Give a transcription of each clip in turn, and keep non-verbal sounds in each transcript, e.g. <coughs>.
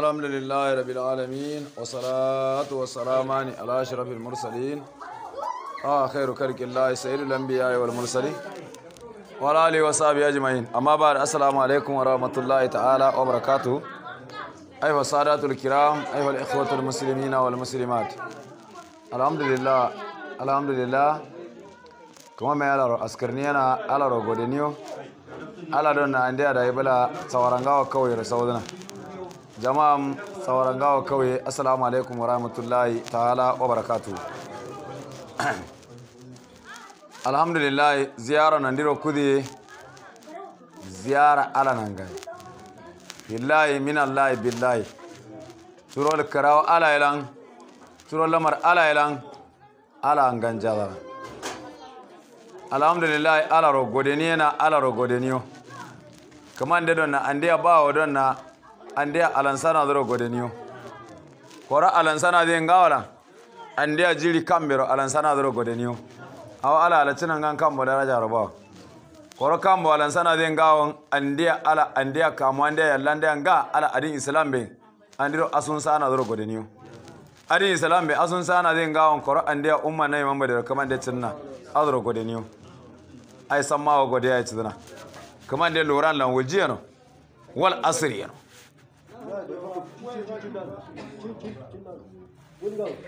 الحمد لله رب العالمين والصلاة والسلام على أشرف المرسلين آخر كرك الله سيد الأنبياء والمرسلين وعلى آله وصحبه أجمعين أما بعد السلام عليكم ورحمة الله تعالى وبركاته أيها السادة الكرام أيها الإخوة المسلمين والمسلمات الحمد لله الحمد لله كما ما على أسكرنينا على رغودنيو على دون عندي هذا يبلا سوارنغا وكوي رسولنا jama'am sauran gawa kawai assalamu alaikum warahmatullahi ta'ala wa barakatu <clears throat> alhamdulillah ziyara nan diro kudi ziyara ala nan gai billahi minallahi billahi turo karawa ala ilan turo lamar ala ilan ala an ganja zara alhamdulillah ala rogodeniyo na ala rogodeniyo kamar da donna na an ba wa donna. ande alansana doro godeniyo kora alansana de ngawala ande ajiri kambero alansana doro godeniyo awa ala ala tinan kan kambo daraja roba koro kambo alansana de ngawon ande ala ande kamo ande yallande nga ala adin islam be andiro asun sana doro godeniyo adin islam be asun sana de ngawon koro ande umma na nay mambe doro kamande san mawa godeniyo ya ci zina cidna kamande loran lan wajiyano wal asriyano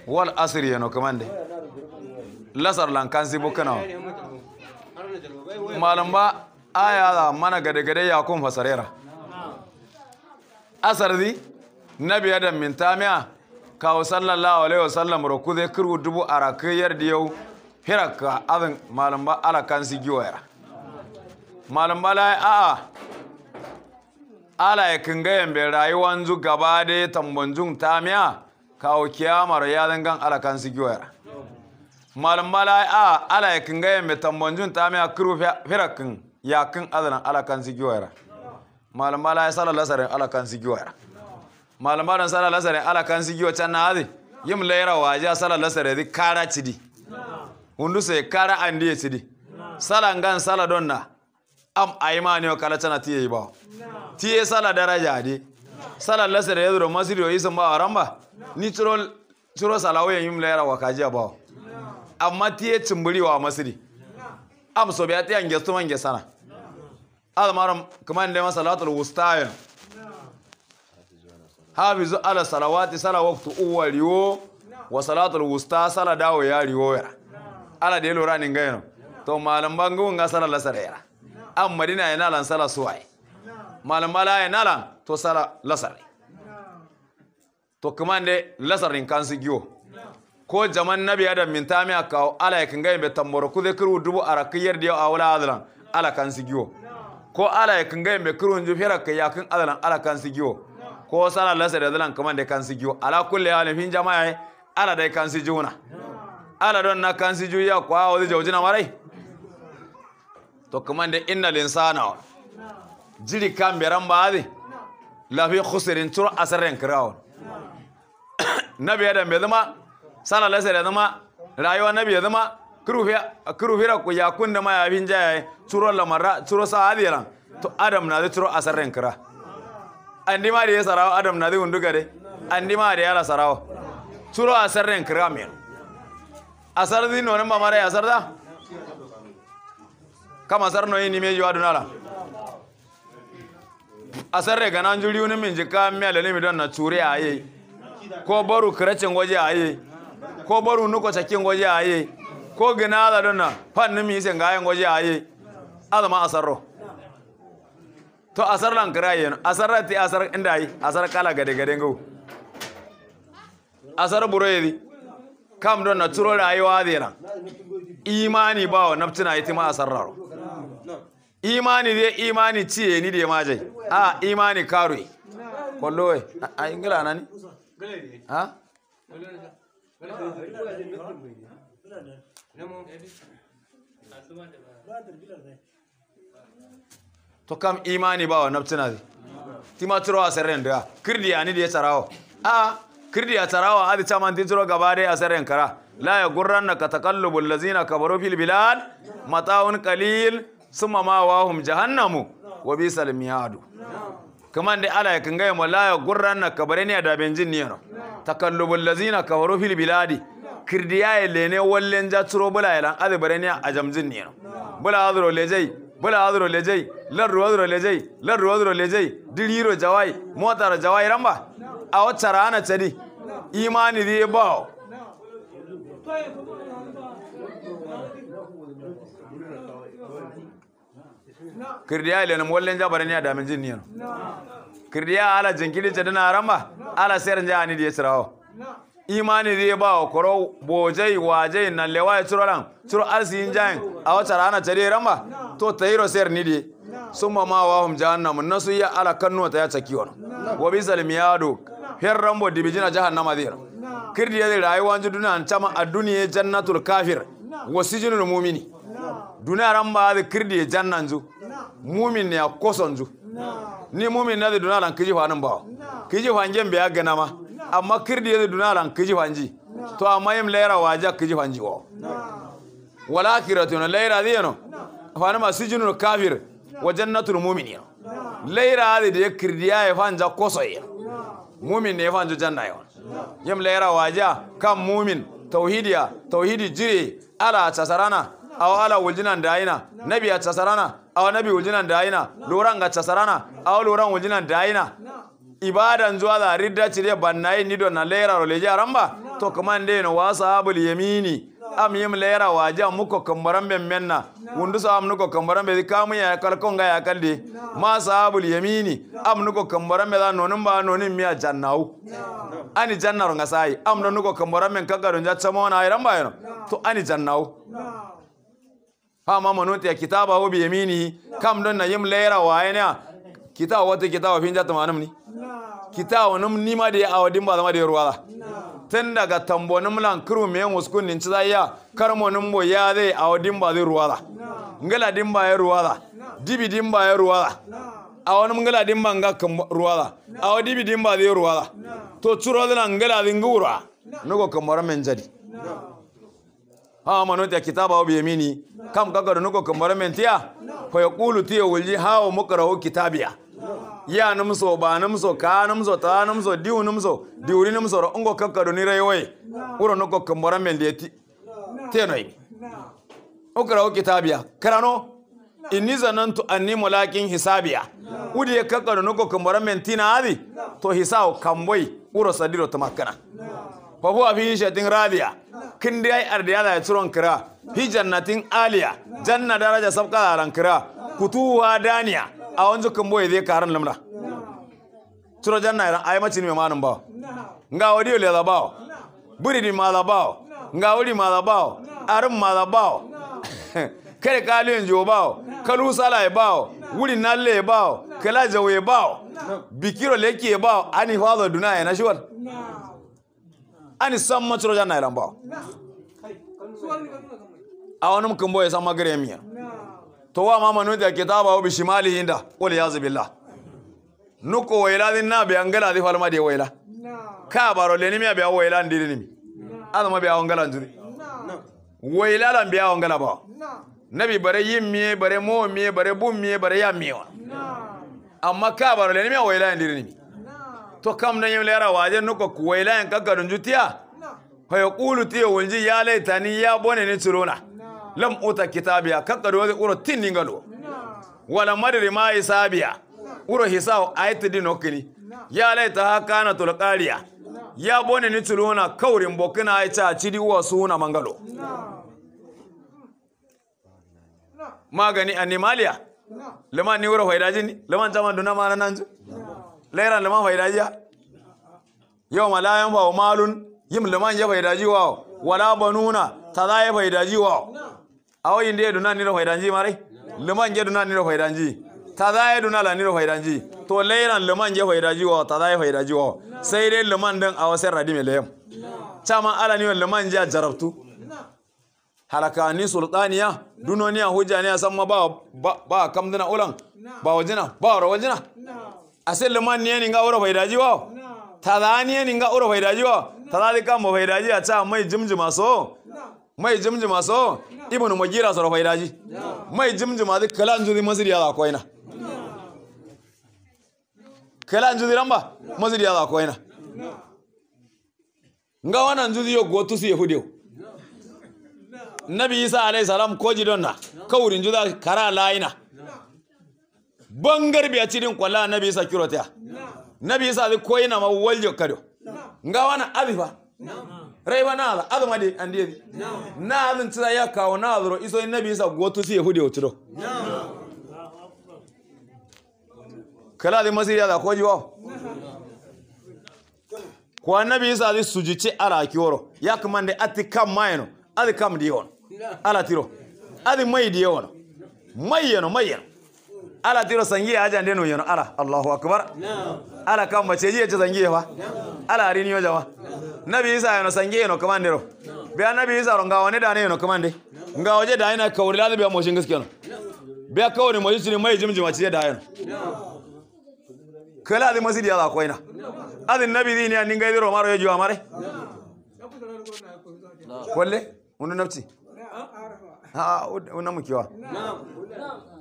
wal asiri yano kamande lasar lankan zibo kana malam ba aya da mana gade gade ya kun fasarera asar di nabi adam min tamiya kawo sallallahu alaihi wasallam roku zai kirgu dubu arakiyar da yau hiraka azin malam ba ala kan si malam ba lai a'a ala ya kingayen yambe rayuwan zu gaba da tambonjun tamiya kawo kiyamar ya zangan alakan su giwayar malmala a ala ya kingayen bai tambonjun tamiya kuru firakin kin azalan alakan su giwayar malmala ya sala lasarin alakan su giwayar malmala sala lasarin alakan su giwa can na hazi yim laira waje sala lasarin di kara cidi hundu sai kara andi ya cidi salangan ngan sala donna am ne kala tana tiye ba tiye sala daraja de sala lasere yadro yi sun ba ramba ni tro tro sala wayan yim lera wakaji ba amma tiye cimbiri wa masiri am so biya tiyan gesto man gesana almaram kaman ma masalatul wustayin hafizu ala salawati sala waqtu uwaliyo wa salatul wusta sala dawo ya riwoyara ala de lora ninga yano to malam bangun ga sala lasare yara amma ya yana lan sala suwai malam mala yana lan to sala lasar to kuma ne lasarin kan su giyo ko jaman nabi adam min tami kawo ala kan gaya mai tamboro ku kiru dubu rakiyar da a wula adalan ala kan giyo ko ala gaya mai kiru in jufi fira ya kan adalan ala kan giyo ko sala lasar da adlan kuma da kan giyo ala kulle ya nufin jama'a ala dai kan juna ala don na kan su ya kwa wadi jaujina marai to kaman kamande innal insana jiri kan beran baadi lafi khusrin tur asaren kraun <coughs> nabi adam be zama sana lasa da zama rayuwa nabi ya zama kurufira ku ya kun da mayafin jayaye turo lamarra turo sa adiran to adam na zai turo asaren kira andi ma ya sarawo adam na zai hunduka dai andi ma da yara sarawo turo asaren kira mai asar din zai nonin mamara ya asar da kama sarno yi ni meji wadu nala a sarre ga nan juri min jika miya da don na ture a yi ko baru kiracin waje a yi ko baru nuko cakin waje a yi ko gina ala don na fan nimi yi yin waje a yi azama a sarro to a lan kira yi a sarra ti a sar inda yi a kala gade gade ngau a sar buro yi kam don na curo rayuwa zai nan imani ba wa naftina yi tima a sarraro imani dai imani ciye ni da majai a imani karoi kwallo a ingila na ni ha to kam imani ba wa naftina zai timaturo a sarren da ya ni da ya tsarawa a kirdiya tsarawa adi caman titiro gaba dai a sarren kara la ya gurran na ka takallubul lazina bilal fil bilad mata'un qalil suma ma wa hum jahannamu wa salmi yadu kaman da ala kan gaya mala ya gurranna kabarene da benjin niyar takallubul lazina kafaru fil biladi kirdiya lene wallen ja turo bula yalan azbarene a jamjin niyar bula azro lejai bula azro lejai lar azro lejai lar azro lejai diriro jawai motar jawai ramba a wacce rana tadi imani zai bawo kirdiya ile nam wallen jabare damin jin jinni no kirdiya ala jinkiri ce dana ramba ala sayar nja ani diye imani zai ba wa koro bojai wajai na lewa ya ciro ran ciro arsiyin a wata rana tare ramba to ta yi rosayar ni diye sun ma mawa hum jahannamu na su iya ala kanu ta ya caki wani wabi do fiyar rambo dibijina jahannama zai kirdiya zai rayuwa jiduna an cama a duniya jannatul kafir wasu jinin mumini duniya ran ba da kirdi e jannan zu mumin ne ya koson zu ni mumin na da duniya ran kiji fanin ba kiji fanjen biya gana ma amma kirdi da e duniya ran kiji fanji to amma yim laira waja kiji fanji wa wala to na laira zai no e fanin ma sijinul kafir wa jannatul mumin laira da ya kirdiya ya fanja koso ya mumin ne ya fanju janna ya yim laira waja kan mumin tauhidiya tauhidi jire ala tasarana awa ala wuljinan dayina nabiya casarana awa nabi wuljinan dayina loran ga casarana aw loran wuljinan dayina ibadan zuwa da ridda cire bannayi nido na lera roleje ramba to kaman de no wasabul yamini am yim lera waje muko kambaran ben menna wundu sa am nuko kambaran be kamu ya kalkon ga ya kalde ma sabul yamini am nuko kambaran be da nonin ba nonin a jannau ani jannaro ngasai am nuko kambaran men kagaron ja chamona ayran ba to ani jannau ha ma kitaba kitabahu bi yamini kam don na yim lera wayana kitaba wata kitaba fin jata manum ni kitaba num ni ma da awadin ba zama da ruwa tun daga tambo num lan kuru me yan wasu kunnin ci zaiya karmo num bo ya zai awadin ba zai ruwa ngala din ba ya ruwa dibi din ba ya ruwa a wani ngala din ba ga ruwa a wani dibi din ba zai ruwa to tsuro zana ngala din gura nugo kamar men jadi hawa manu ya kitaba bi mini kam kaka da nuko kamar mentiya fa kulu tiyo wulji hawo mukrahu kitabiya ya namso ba namso ka namso ta namso diu namso diuri namso ra ungo kaka da nira rayoi uro nuko kamar mentiya tenoi ukrahu kitabiya karano iniza zanantu anni mulakin hisabiya udi ya kaka da nuko kamar mentina adi to hisao kamboi uro sadiro tamakana fa huwa fi shatin radiya da ay ardiyada ya turon kira hi jannatin aliya janna daraja sabka aran kira kutuwa daniya a wanzu kan boye zai karan lamna turo janna iran ay macin me manan ba nga wadi le da ba buri di ma da ba nga wadi ma ba arin ma ba <laughs> kare kaliyan jo ba kalu sala ya e ba wuri nalle ya e ba kala jawe ba bikiro leke ba ani fazo duna ya na shiwal ani samma ciro jan ilan ba a wani mukin boye samma gare miya to wa ma manu da ba wa shimali inda qul ya zubillah nuko waila din na bi angala di falma ya waila ka baro le ni mi abi waila ndi ni mi azama bi angala nduri waila lan bi angala ba nabi bare yin miye bare mo miye bare bun miye bare ya miye amma ka baro le ni miya waila ndi ni mi to kam nan yim lera waje nuko kuwaila en kaka dunju tiya fa yaqulu tiya wulji ya ni ya bone ni cirona lam uta kitabiya kaka do uro ni ngalo wala madari ma sabiya. uro a yi dino kini ya laita na tulqariya ya bone ni cirona kaurin bokina ai ca cidi uwa suna mangalo magani animalia Lema ni da hoydajini leman jama dunama nananju lairan liman faidajiya yau ma layan ba malun yin liman ya faidaji wa wala banuna ta za ya faidaji wa a wayin da ya duna ni da faidanji mare liman ya duna ni da faidanji ta za ya duna la ni da faidanji to lairan liman ya faidaji wa ta za ya faidaji wa sai dai liman din a wasan radi mai layam caman ala ni liman ya jarabtu halakani sultaniya dunoniya hujja ne san ma ba ba kamdina ulan ba wajina ba rawajina ase leman niye ninga oro faidajiwa tada niye ninga oro faidajiwa tada dika mo faidaji acha mai jimjima so mai jimjima so ibnu magira soro faidaji mai jimjima dik kala anjudi masiri ala koina kala anjudi ramba masiri ala koina nga wana anjudi yo gotu si yehudiyo nabi isa alayhi salam ko jidonna kawrin juda kara laina bangar biya cirin kwallo na bisa kirotiya na bisa zai koyi na ma waljo kado wani abi abifa rai ba na ala ma da an yabi na azin tsaya ya kawo na azuro iso na bisa gotu su yahudi wa tiro kala zai masiri da koji wa Kwa na bisa zai sujici ala kiworo ya kuma da ati kam mayano azi kam diyon ala tiro Azi mai wano, mai yano mai yano ala tiro sangi ya jande no yono ala allahu akbar ala kam mace ji ya sangi ya fa ala rini yo jama nabi isa yano sangi kamande ro be nabi isa ro ngawo ne dane yano kamande ngawo je dane na kawri la be mo shin gaskiya be kawri mo yusri mai jimjima ci da yono kala da masidi ala koina adin nabi dini ya ninga idiro maro yo jiwa mare kolle unu nafti ha unamukiwa na'am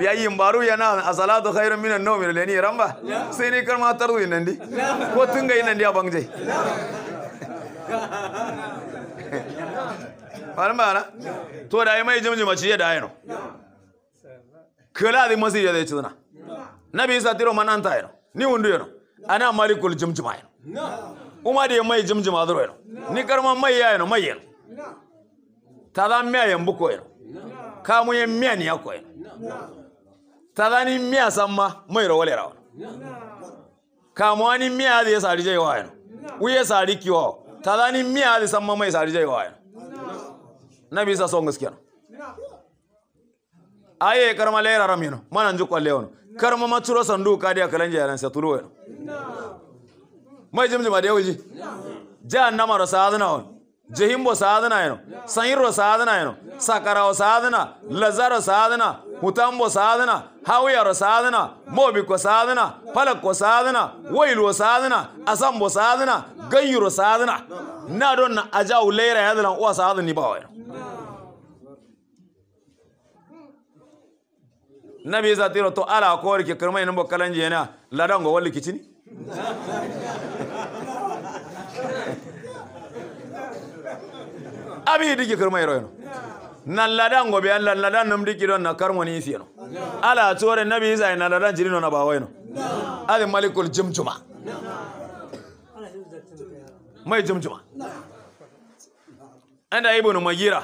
bi ayyin baru yana asalatu khairun minan nawmi lani ramba sai ne karma taru nan di ko ga nan di abangje faran bara to da ai mai jimjima ci da ayino kala di masi ya da cizna nabi isa tiro mananta ayino ni wundu yano ana malikul jimjima ayino uma da mai jimjima duro ni karma mai ayino mai ayino ta da mai ayan buko ayino Kamu kamuyen miya ni yakoye tadhani miya samma moiro wolerawa kamuwani miya adi yesarije yohayeno uyesari kiwo tadhani miya adi samma moisarije yohayeno nabi sa songus keno aye karma lera ramino mana njukwa leono karma maturo sandu kadi akalanje yalan satuluweno mai jimjima dewuji jahannama sa saadna on ಜಹಿಂಬೋ ಸಾಧನ ಏನು ಸೈರ್ವ ಸಾಧನ ಏನು ಸಕರವ ಸಾಧನ ಲಜರ ಸಾಧನ ಹುತಾಂಬೋ ಸಾಧನ ಹಾವ್ಯಾರ ಸಾಧನ ಮೋಬಿಕೋ ಸಾಧನ ಫಲಕ್ಕೋ ಸಾಧನ ಒಯ್ಲುವ ಸಾಧನ ಅಸಂಬೋ ಸಾಧನ ಗೈಯುರೋ ಸಾಧನ ನಾಡೊನ್ನ ಅಜಾವು ಲೇರ ಯಾದನ ಓ ಸಾಧನ ನಿಭಾವ ಏನು nabi za tiro to ala ko rike kirmai nan bokkalan jena ladan go walli kicini abi digi kirma yero yeno nan ladan gobe an lan ladan nam digi don na karmo ni isi yeno ala tore nabi isa ina ladan jirino na bawo yeno ali malikul jimjuma. mai jumjuma anda ibn magira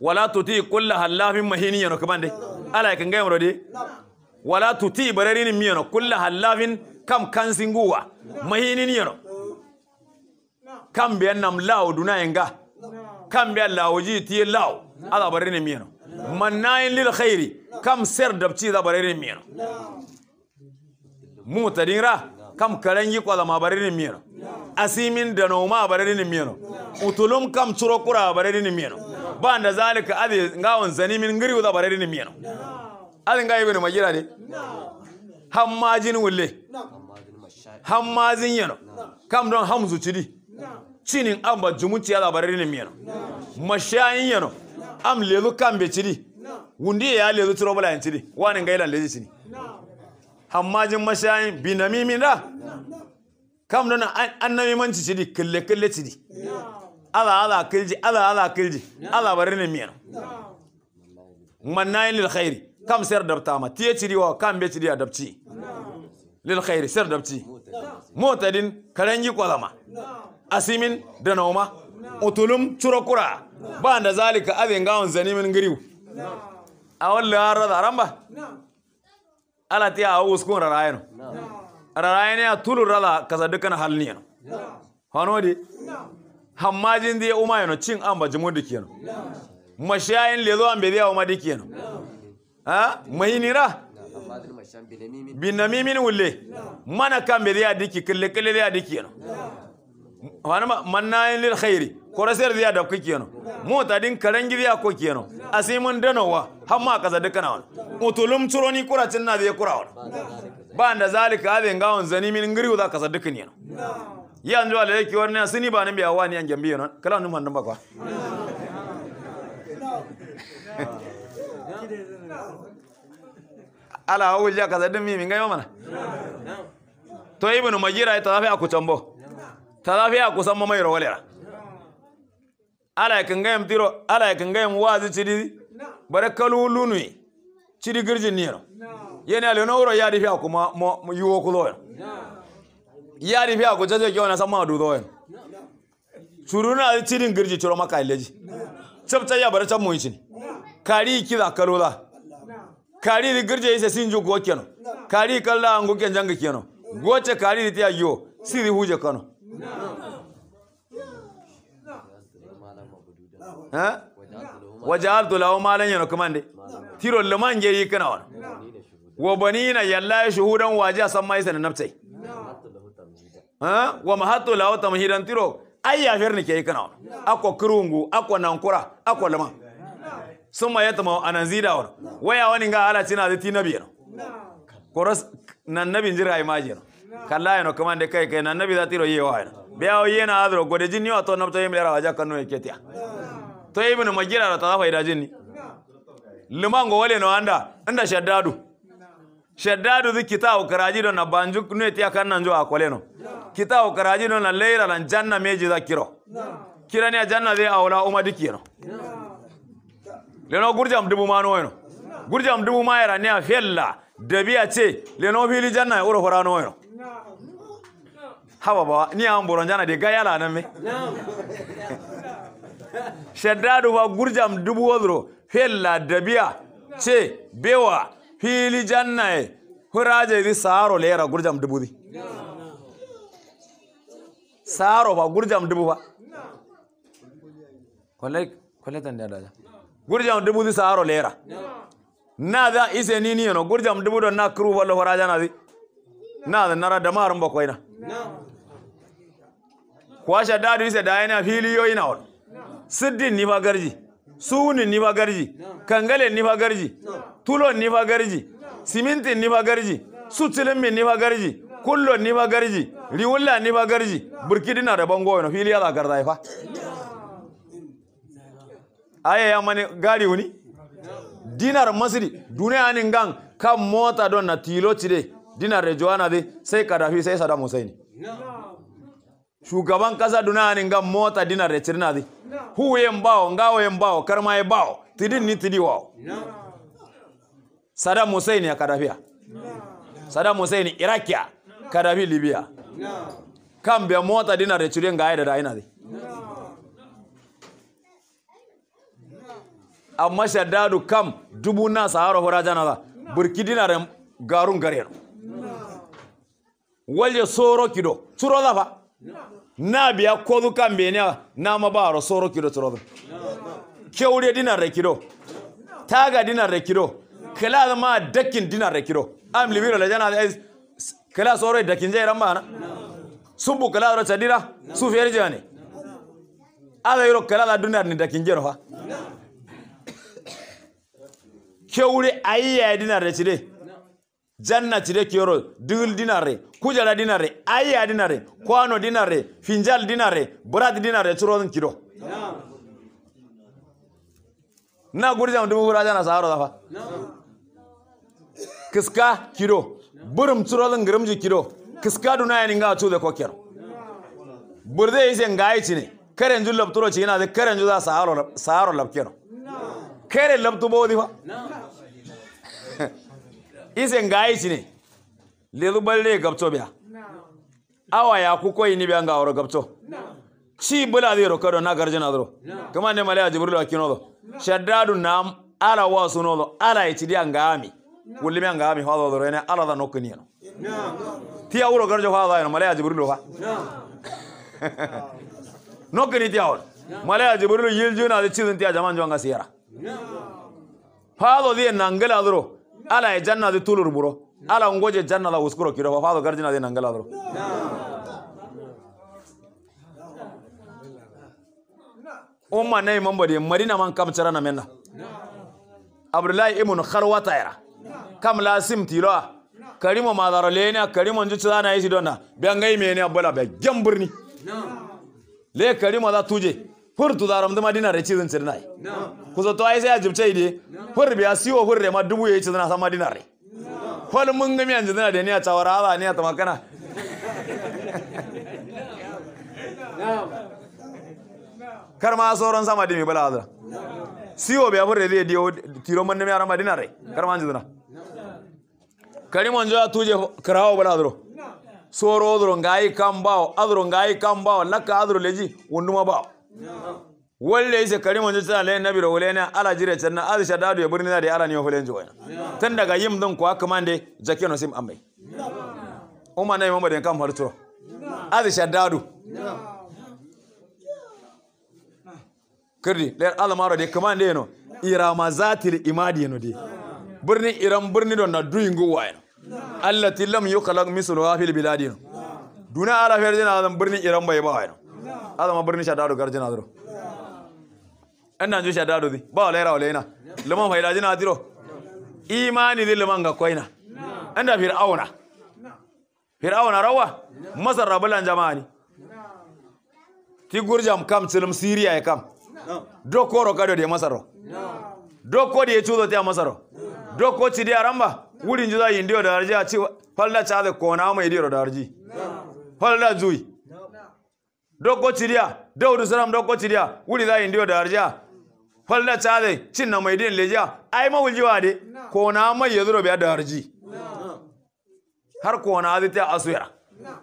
wala tuti kullu halafin mahini yeno kaman dai ala kan gaimo dai wala tuti bararin miyano kullu halafin kam kansin guwa mahinin yeno kam biyan nam lawo duna yanga kam be Allah waji ti law ala barene miyano mannayin lil khairi kam ser dabci da barene miyano mutadinra kam karangi kwala ma barene miyano asimin da noma barene miyano utulum kam churo kura barene miyano banda zalika adi ngawon zanimin ngiri da barene miyano adi ngai bene majira de hammajin wulle hammazin yano kam don hamzu cidi chinin amba jumunci ya labarai ne miyano mashayin yano am lelu kambe chidi wundi ya lelu turo bala yan chidi wani ga ilan lezi chini hammajin mashayin binami min da kam nuna annami manci chidi kille kille chidi ala ala kilji ala ala kilji ala bari ne miyano mannayin lil khairi kam ser dabta ma tiye chidi wa kam be chidi adabci lil khairi ser dabci motadin karangi kwalama asimin da nauma utulum curokura ba da zalika abin gawon zanimin giriw a wani lara da ramba ala ta wasu kuma rarayen rarayen ya tulu rada kasa dukkan halin yana hannu de hammajin da ya umma yana cin an bajin mu ke yana mashayin lezo an bai umma da ke yana ha mahinira binamimin wulle mana kan bai zai diki kalle kalle zai diki yana wani mannayin lil khairi korasiyar ziya da kuke yano mota din karangi ziya ko ke yano mun danowa har ma kaza dukana wani turo ni kuracin na zai kura wani ba da zalika abin gawon zani min ngiri za ka sadukin yano yan zuwa da yake wani sini ba nan biya wani yan gambi yano kala nun hannun bakwa ala hawul ya kaza din mi min gayo mana to ibnu majira ya tafi a kucambo talafiya kusan mamai rawalera ala gayan tiro kan gayan wazi chidi bare kalu lunui chidi girjin yana yene ale wuro ya a kuma mo yuwo kuloya ya difia ko jaje kyona sama du doyen churuna chidi girji churo maka ileji cabta ya bare can muhicin kari kiza kalula kari di girje sin ji go keno kari kalla guken kenjanga keno gote kari di ya yo sidi huje kano ha waja'altu lahu malan yanukman kamande. tiro liman geri kana wa wa banina yalla shuhudan waje san mai sanan naftai ha wa mahattu lahu tamhidan tiro Ayya ya ke kana wa akwa kurungu akwa nankura akwa lama summa yatma anan zida wa waya wani ga ala tina zati nabi na koros nan nabin jira ai majira kalla eno kamande kai kai na nabi yi wa eno biya o yena adro gode jinni wa to na to yimle rawa kanu e ketia to ibnu majira ra tadafa ida jinni limango wale no anda anda shaddadu shaddadu zi kita karaji do na banju nue tia kanna njo akole no kita karaji do na leira lan janna meji za kiro kirani a janna zai aula uma diki no leno gurjam dubu mano eno gurjam dubu ma ne a fella dabiya ce leno fili janna e uro horano eno hawa ba ni an boron jana de ga yala nan me shaddadu fa gurjam dubu wodro fella dabiya ce bewa fili janna jannaye huraje di saro lera gurjam dubu di saro ba gurjam dubu ba kwalle kwalle tan da da gurjam dubu di saro lera na da ise ni no gurjam dubu do na kru wallo huraje na di na da nara da marun bakwai na kwasha dadu isa da yana fili yoyi na wani siddin ni fa garji sunin ni fa garji kangalen ni fa garji tulon ni fa garji simintin ni fa garji sutilin min ni fa garji kullon ni fa garji riwulla ni fa garji na da bango na fili yala garza fa aya ya mani gari wuni dinar masiri duniya ni gan kan mota don na tilo cide dinar da joana dai sai kadafi sai saddam hussein shugaban kasa duna ni mota dina da cirna di huye mbao ngawo ye mbao karma ye bao tidin ni tidi wao Saddam Hussein ya Kadafia Saddam Hussein Irakia Kadafi Libya kambia mota dina re cire ga da ina di amma shaddadu kam dubu na sahara hora janala burki dina garun gareno walje soro kido tsoro lafa No. na biya ko na ma ba namabaro soro kido torotho keurie dina rekiro taga dina rekiro kela ma dakin dina rekiro am libiro jana da kela soro dakin zai ran jera mana bu kela ro chadira su fieri jani ada yoro kela da dunar ni dakin jero ha keure ayya dina rechide janna jannatire yoro dil dinare kujara dinare ayya dinare kwano dinare finjal dinare brad dinare churon kiro na gurjan dubu raja na saharo dafa. kiska kiro burum churon grimji kiro kiska ya ninga chu de kokero burde ise ngai cine karen ju labturo china da karen ju da saharo saharo labkero kare labtu bo fa. isen ga ne lelu balle gabto biya awa ya ku koyi ni biya ga woro gabto ci bula zai roka do na garjina zoro kuma ne malaya da kino do shaddadu nam ala wa suno do ala ci dia ngami wulli me ngami ha do do ne ala da nokni no ti awro garjo ha da no malaya da ha nokni ti awro malaya jibril yiljuna da ci zun ti jaman jo ga siyara ha do dia nangala zoro ala ye janna di tulur buro ala ngoje janna la uskuro kiro fa fado gardina di nangala dro ma nay mambo de marina man kam charana menna abdullahi ibn kharwata era kam la simti lo karimo madaro leni karimo njutu dana yisi dona be ngai meni abola be gemburni le karimo da tuje hur tu zaram duma dina re cizin cirnai ku zato ai sai a ide hur biya siwo hur re ma dubu yayi cizina sama madina re hol mun ga miyan jizina da ni a tawara ala ni a tamakana kar ma sauran sama dimi bala azra siwo biya hur re zai diyo tiro man dimi arama re kar ma jizina kari mon jo tuje krawo bala azro soro azro ngai kam bawo azro ngai kam bawo lakka azro leji wunduma bawo walle je kari mun ta lai nabi ro wulena ala jire tanna azisha shadadu ya burni da ala ne hulen jo wena Tun daga yim kuma da kamande no sim amai umma nay mamba den kam harto ala shadadu kirdi da ala maro de kamande no irama zatil imadi yano. de burni iram burni don na duingo wayno allati lam yukhlaq misluha fil biladin duna ala ferdina alam burni iram bai ba wayno azama birni shadado garjina adiro annanju shadado di bawa lera wala ina liman faida jina adiro imani di liman ga koina anda fir'auna fir'auna rawa masar rabulan jama'ani ti gurjam kam tsilim siriya ya e kam doko ro kado e e da masaro doko da ya cuzo ta masaro doko ci da ramba wurin juza yin dio da arji a ci falda cha da kona mai dio da arji falda zui dokkociriya dawudu saram dokkociriya wuri za indio darja falda chale cin na maidin lejiya? ai ma wuljiwa de ko na mai zuro biya darji har ko na azita asuya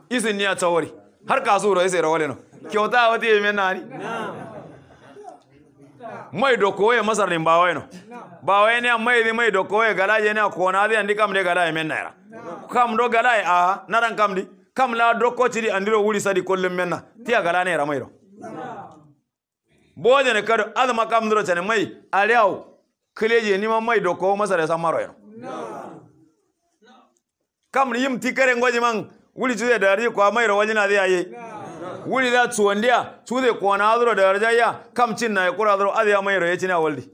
isin niya tsawari har kasuro sai rawale no kyauta wata yi men nani mai dokoye masar din bawai no bawai ne mai ne mai dokoye galaje ne ko na azai andikam de galaje mai naira kam do galaje a naran kam di kam la doko chiri andiro wuri sadi kollum menna tiya galane ramairo boje ne kado azma kam ndro chane mai aliau kleje ni ma mai doko masare samaro yo kam ni yimti kare ngoje mang wuri chude dari ko mai ro wajina dia ye wuri da chuwandia chude ko na adro darja ya kam cin na kura adro azya mai ro yechina waldi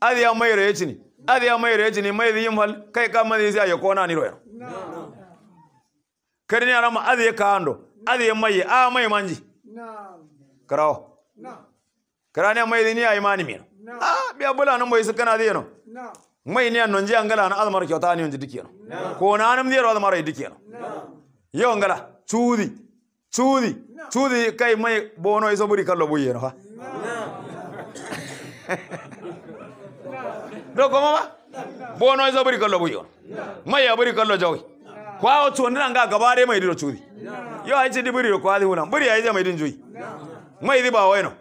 adia mai ro yechini adi ya mai rejini mai zi yi hal kai ka mani zai yi kona ni royan kari ni arama adi ya kando adi ya mai a mai manji karao kara ne mai zi ni ayi mani mino a biya bula nan bai kana zai no mai ni annon ji angala na azumar kyauta ni onji dike no ko na nan zai azmar yi dike no yo angala chudi chudi chudi kai mai bono iso buri kallo buye no ha <laughs> do goma ba bono izo buri kallo buyo mai ya buri kallo jawi kwa o tuni nan mai diro tuni yo ai ci di buri ko ali hunan buri ai mai din joyi mai di ba waino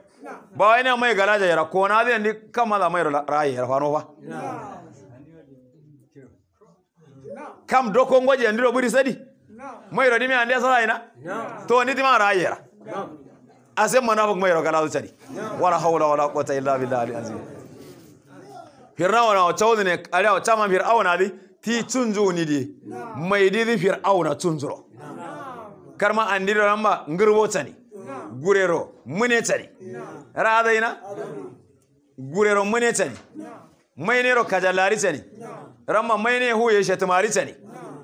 ba waino mai garaja yara ko na zai ni kamala mai rayi yara fano fa kam doko ngoje ndiro buri sadi mai rodi mi ande sala ina to ni ma rayi yara asem manafuk mai ro kala wala hawla wala quwwata illa billahi al fir'auna wa tawni ne ariya wa tama fir'auna di ti tunzu ni di mai di di fir'auna tunzuro karma andiro ramba ngirbo tani gurero mune ra rada ina gurero mune tani mai ne ro kajalari tani ramma mai ne huye ta tani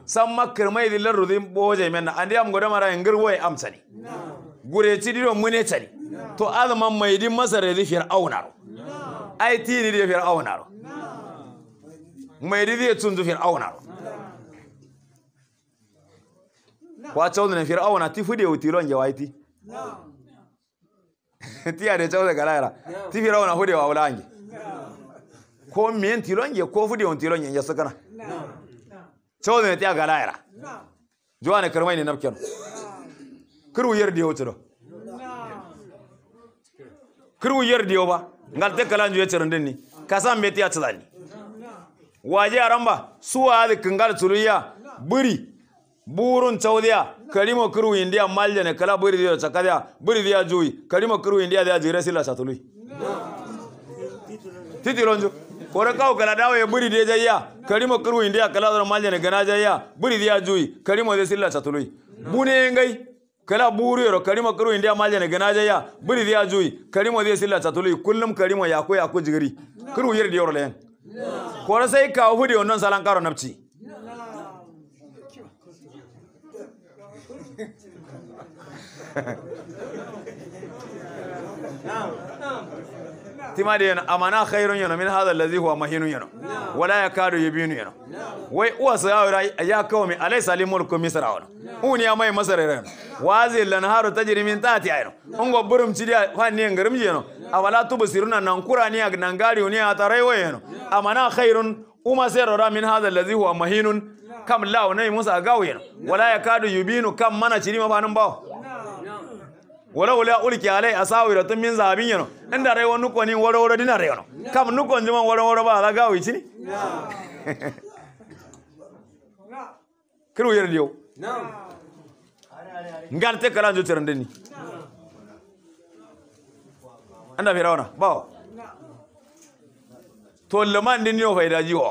san makir mai dillar rudin boje an andi am goda mara ngirwo am tani gure ti diro mune tani to azman mai din masare di fir'auna ro ai tiniriye fir'aunaro mayririye tunzu fir'aunaro wacawndene fir'auna ti fuɗi ewtilonje wayti <laughs> ti ade cawde galayra ti fir'auna fuɗi o awlange ko mien tilonje ko fuɗi on tilonje je sakana cawndene ti a galayra jowane karmayne nabkeno kirwu yerdi yewtuɗo kirwu yerdi yo ba ngalte te kala njuye cirindin ni kasa meti ya tsani waje aramba suwa da kengal tuluya buri burun chaudia kalimo kuru india malja ne kala buri dio chakadya buri dia jui kalimo kuru india dia jire sila satului titi ronjo kore kau kala dawo ye buri dia jaya kalimo kuru india kala dora malja ne gana jaya buri dia jui kalimo de sila satului bune ngai kala yaro karima kuru india majane ganajaya buri dia juyi karima dia silla chatului kullum karima yako yako jigiri kuru yir dioro len kora sai ka hudi wannan salan karo nafci Ha ha ha. tima da yana amana khairun yana min hadha allazi huwa mahinun yana wala yakadu yabinu yana wai uwa sayawira ya kawmi alaysa li mulku misra wala uniya mai masar yana wazi lanharu tajri min tahti ayno ungo burum cidiya fanni ngarum yana awala tubsiruna nan kurani ag nan gari uniya tarewa yana amana khairun uma sayarora min hadha allazi huwa mahinun kam lawo nay musa gawo yana wala yakadu yubinu kam mana cirima fanin bawo wala wala ulki alai asawira tun min zabin yano inda rai wani kwani wara wara dina rai yano kam nukon jiman wara wara ba ala gawo ci ne kiru yar diyo ngal te kala jo tiran deni anda fira wana bawo to laman din yo faida jiwo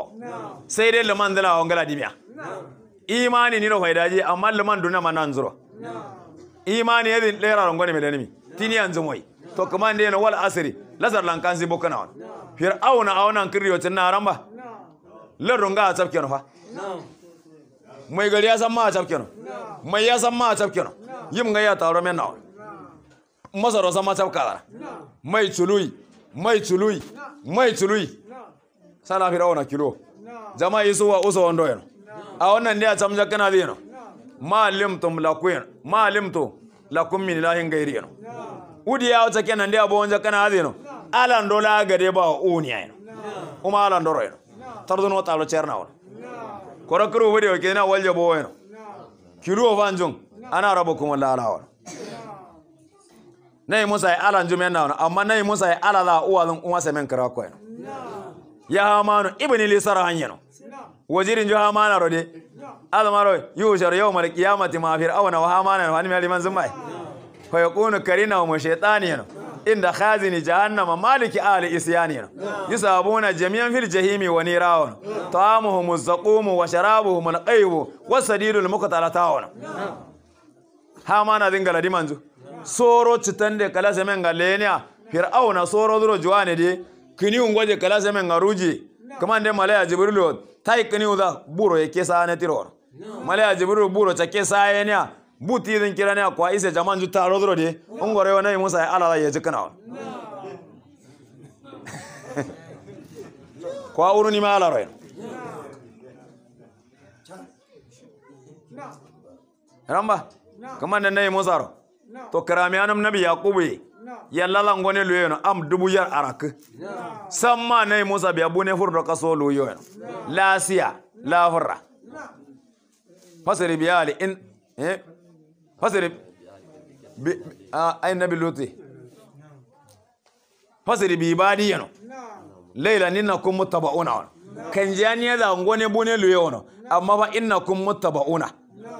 sai dai laman dala on gala dimiya imani ni no faida ji amma laman duna manan zuro imani yadin lera rangone medanimi tini anzumoi to kamande yana wal asri lazar lankansi bokana on fir'auna aunan kiryo tin naramba lerun ga a no fa mai gari ya san ma tsafke no mai ya san ma tsafke no yim ga ya taro men na masaro san ma tsafka mai tului mai tului mai tului sala fir'auna kilo jama'a yisuwa uso wando yana a wannan ne a tsamja kana zai no malimtum lakuin malimtu lakum min ilahin gairi no udi ya wata kenan da abu wanda kana hadino alan dola gade ba uni ayno kuma alan dora ayno tardun wata alo cerna wani. korakuru wede wake na walje bo ayno kiru o vanjung ana rabu kuma lala won nay musa ay alan jumen na won amma nay musa ay alala uwalun uwa semen kara ko ayno ya hamanu ibn lisara sarahanyano wajirin jo hamana rode almaro yushar mal kiyamati ma awana wa hamana wa ni maliman zumai fa yakunu karina wa shaytani inda khazini jahannama maliki ali isyani yusabuna jami'an fil jahimi wa nirawun ta'amuhum zaqumu wa sharabuhum alqayb wa sadidul muqtalatawun hamana dingala dimanzu soro citande kala semen galenia fir'auna soro duro juwane de kini ungoje kala semen garuji kamande malaya jibrilu taikani uda buro yake sa ne tiror male a jibril buro chake sa ye ne buti din kira ne kwa ise jaman ju taro dro de ongore wa nai musa alala ya jikana <laughs> kwa uru ni mala ro ramba kamar da nai musa ro to karamiyanum nabi yaqubi yalla la ngone lu yeno am dubu yar arak samma nay musa biya bune furdo kaso lu yeno la sia la hurra bi ali, in eh fasiri bi ay nabi luti fasiri bi badi yano Layla, ninna kum mutabauna wa kan janiya da ngone bune lu yeno amma fa innakum muttaba'una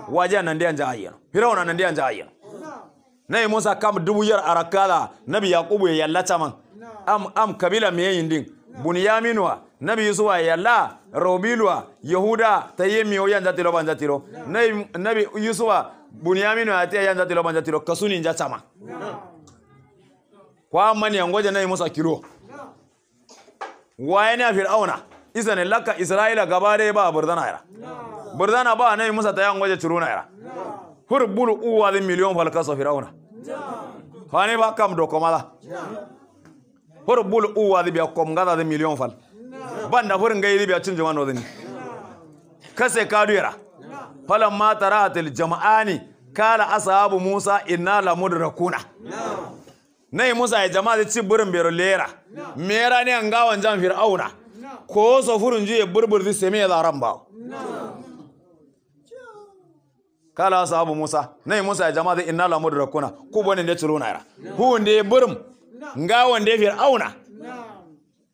wajan nan dai anja ayyano firawna nan dai na yi musa kam dubu yar arakala nabi yaqubu ya yallata man am am kabila me yin din bunyaminwa nabi yusufa ya yalla robilwa yahuda tayemi oyan da tiro ban da tiro nabi nabi yusufa bunyaminwa yi yan da tiro ban da tiro kasuni nja tama kwa mani ngoja nabi musa kilo waye ne fir'auna izani laka isra'ila gaba dai ba burdana ira burdana ba nabi musa ta tayan ngoja turuna ira hurbul uwa zin miliyon falkasa firauna fani ba kam do komala hurbul uwa zin biya kom gaza zin miliyon fal banda hurin gayi biya cin jama'an ne. kase kaduyara falan ma taratil jama'ani kala ashabu musa inna mudrakuna nay musa ya jama'a ci burin bero lera mera ne an gawan jan fir'auna ko so furun ji burbur di seme da ramba ba kala abu musa yi musa ya jama zai inna da rakuna ku bane ne turo na ira hu da ya burum ga wanda ya fir'auna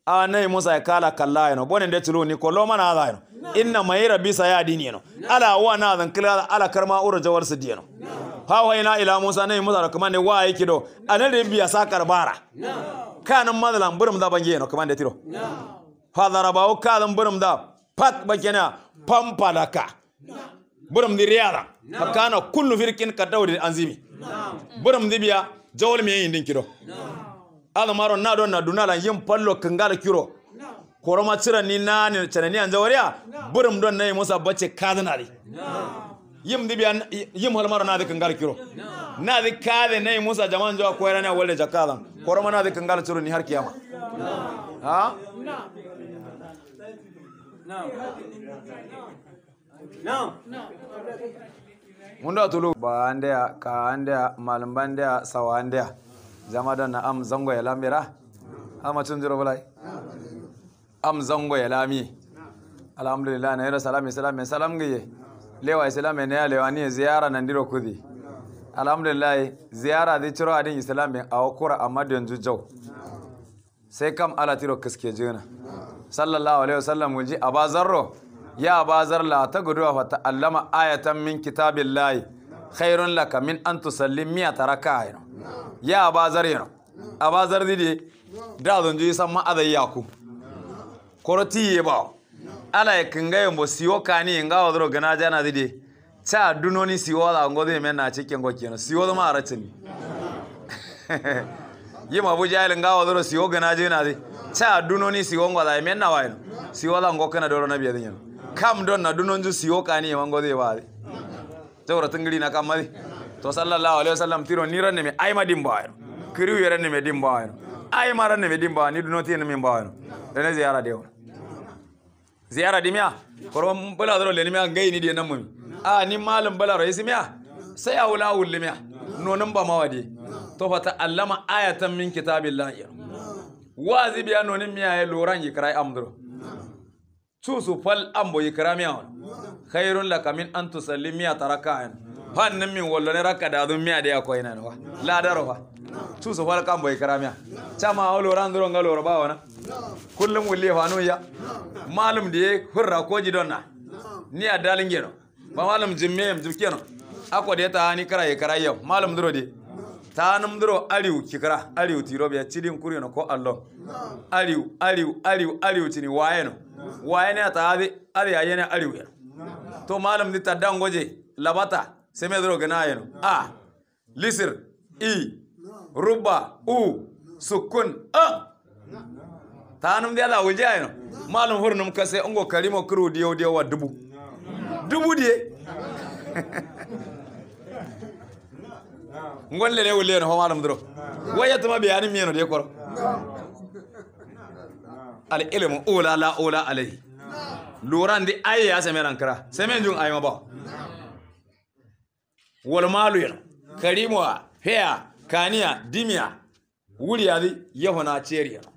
a yi musa ya kala kalla ya no bane ne turo ni ko mana za ya no inna mai rabi sa ya dini no ala wa na zan kila ala karma ura jawar su no ha wa ina ila musa yi musa da kuma ne wa kido a nan da ya sa karbara kanin madalan burum da ya no kuma da tiro ba darabawo kalan burum da pat bakina pampalaka burum di riyada fakana kullu firkin kadawri anzimi buram dibiya jawol mi yin din ala maro na don na dunala yin pallo kangala kiro koroma tira ni na ni an buram don na yi musa bace kazinari yim dibiya yim hal maro na da kangala kiro na da kade na yi musa jaman jawa koyara ne wale jakala koroma na da kangala ni har kiyama ha da tulu ba andeya ka andeya malamba andeya sawa andeya zama da na am zango ya lamira hamacin jiro bulai am zango ya lami alhamdulillah na da salami salami salam gaye lewa islami na ya lewa ni ziyara nan diro kudi alhamdulillah ziyara zai ciro adin islami a wakura a madiyan jujjau sai kam ala tiro kiske jina sallallahu alaihi wasallam wuji a bazarro ya bazar la ta gudu guduwa fa allama ayatan min kitabillahi khairun laka min an tusalli miya taraka yana ya bazar yana a bazar dide da zan ji san ma'adai yaku koroti ye ba ala ya kinga yin bo siwo kani nga wadro gana jana dide cha dunoni siwo da ngode men na cikin gokeno siwo da ma aracin yi ma bu jahilin ga wadro siwo gana jana dide cha dunoni siwo ngwa da men na wayo siwo da ngokana doro na biya dinya Kam don na siyo ba zai siyoqani mangode waade na kan mazi to sallallahu alaihi wasallam tiro ni niranne me ayma dimbaayno kiriw yeranne me ran ne mai din bawa ni dunotiyenne min mbaawno ene ziyara dewna ziyara dimiya koro baladoro leni miya ngayni ɗi nammumi a ni malum balaro miya sai a wula wulli miya Nonon ba wadi to fata allama ayatan min kitabillahi wazi biya nonin miya ya loran yikrai amdro tusu fal an boyi karamiya khairun laka min an tusalli miya taraka an fannin min wallo ne raka da zun miya da ya koyi nan wa ladar fa cusu fal kan boyi karamiya ma a loran duron ga loro ba wana kullum ya fanu ya malum da ya hurra ko don na ni a dalin gero ba malum jimme yam jibkeno ako da ta ni kara ya kara yau malum duro de tanamdoro aliu kikra aliu tirobya kuri na ko allo aliu aliu aliu aliu chini wayeno wayene ya abi abi ayene aliu ya to malam ni goje labata semedro genayeno a lisir i ruba u sukun a tanum ya da wujayeno malam hurnum kase ungo karimo kuru diyo diyo wa dubu dubu diye <laughs> ngolle ne wulle no waya tuma be yani miyeno de koro al ilmu ula la ula alayhi di aye ya semeran kira semen jun ayma ba wal malu ya karimwa fea kania dimia wuri ya yahona ceri yano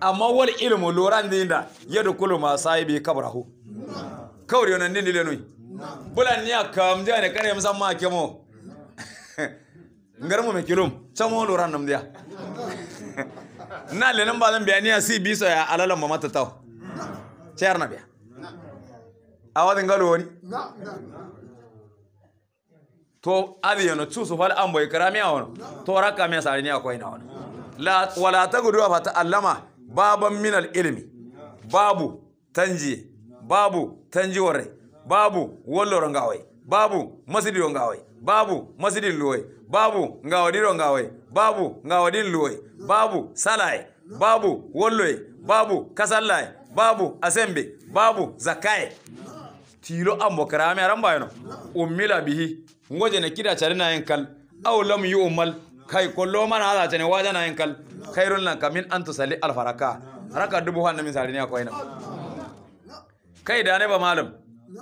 amma wal ilmu di inda yadu kulu ma sahibi kabrahu kawri yonan nini nui bulan niya ne kare musamma kemo ngarmu me kilum chamo loran nam dia na le nan ba zan biya a si biso ya alalan ma mata taw ciyar na biya awadin galo wani to abi yana tu su fal an bai karami a wani to raka me sare ni akwai na wani la wala ta gudu fa ta allama baban min al ilmi babu tanji babu tanji warai babu wallo rangawai babu masidi rangawai babu masjidin luwai babu ngawadiro ngawai babu ngawadin luwai babu salai babu wallai babu kasallai babu asembe babu zakai tilo ambo karami aran bayano ummila bihi ngoje ne kida chari na yankal aw lam yu'mal kai kollo mana hada chane waja na yankal khairul lan kamin an al alfaraka raka dubu hanna min sarini ko ina kai da ne ba malam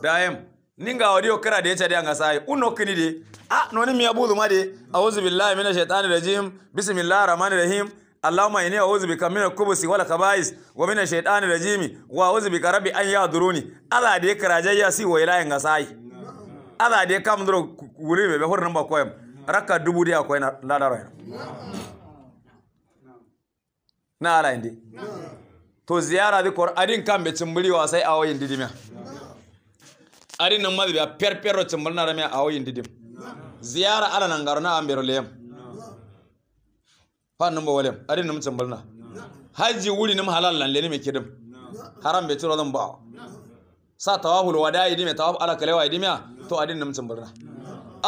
dayem ninga audio kara da yace da an sai uno kini de ah noni miya bulu made a'udzu billahi minash shaitanir rajim bismillahir rahmanir rahim Allahumma ne a bika min al-kubusi wala khaba'is wa min ash-shaytanir rajim wa a'udzu bika rabi an yahduruni ala de karaje ya si wa ila yin gasai ala de kam dro wuri be horn ba koyam rakka dubu de akoy na ladaro na ala indi to ziyara bi qur'anin kam be cimbuli wa sai awoyin didima arin nan mazbi a perperro cimbulna rame awoyin didima ziyara ala nan garo na ambero leyam fa nan ba walem ari nan mutum balna haji wuri nan halal lan lene me kidim haram be tiro zan ba sa wada yi dime tawaf ala kalewa dime to adin nan mutum balna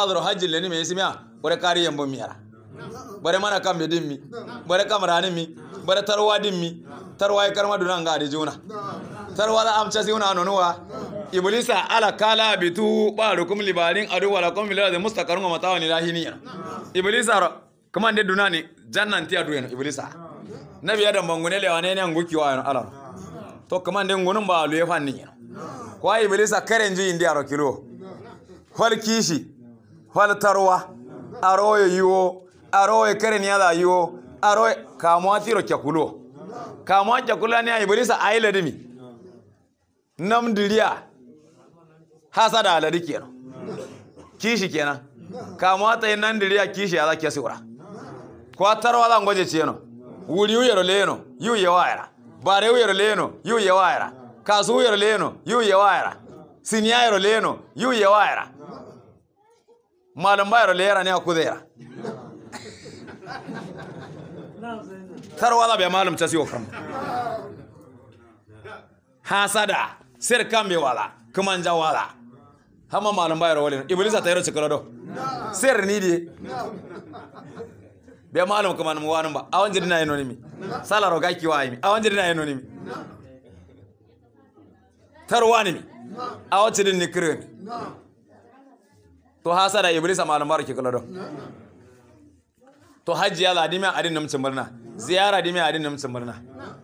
azur haji lene me yisimiya bare kari yambo miyara bare mana kam be dimmi bare kamrani mi bare tarwa dimmi tarwa yi karma dunan ga de juna tarwala amcha si una anonuwa iblisa ala kala bitu barukum libarin adu wala kum bilal mustaqarun wa matawan ilahiniya iblisa kuma de dunani jannan tiya duyen iblisa nabi adam bangune le wane ne anguki wa ala to kuma de ngunun ba luye fanni ko iblisa karen ji indiya ro kilo hol kishi hol tarwa yiwo yuo aroyo karen yada yuo aroyo kamwa tiro kyakulo kamwa kyakula ne iblisa yi ladimi. namdiriya hasada alari kenan kishi kenan kamata yi namdiriya kishi ya za ke siwura kwatarwa zan gwaje ce no wuri uyar leno yu ya wayara bare uyar leno yu ya wayara kasu uyar leno yu ya wayara siniya yar leno yu ya wayara malam bayar lera ne a kuzera tarwa za bai malam ta siyo kan hasada wala ja wala hama malam bayar wale iblisa tayro chikolodo ser nidi be malam kuma na wanu ba na yi noni mi sala roga kiwa yi mi awon jirna na yi noni mi awan jirin ni kireni to da iblisa malam bayar chikolodo to hajji yala dimi adin namcin murna ziyara dimi adin namcin murna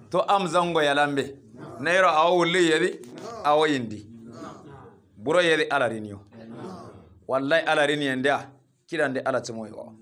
to am zango ya lambe nayro awo wulli yedi awo yindi buro yedi ala riniyo wallahi ala riniye ndeya kiɗande ala timoy o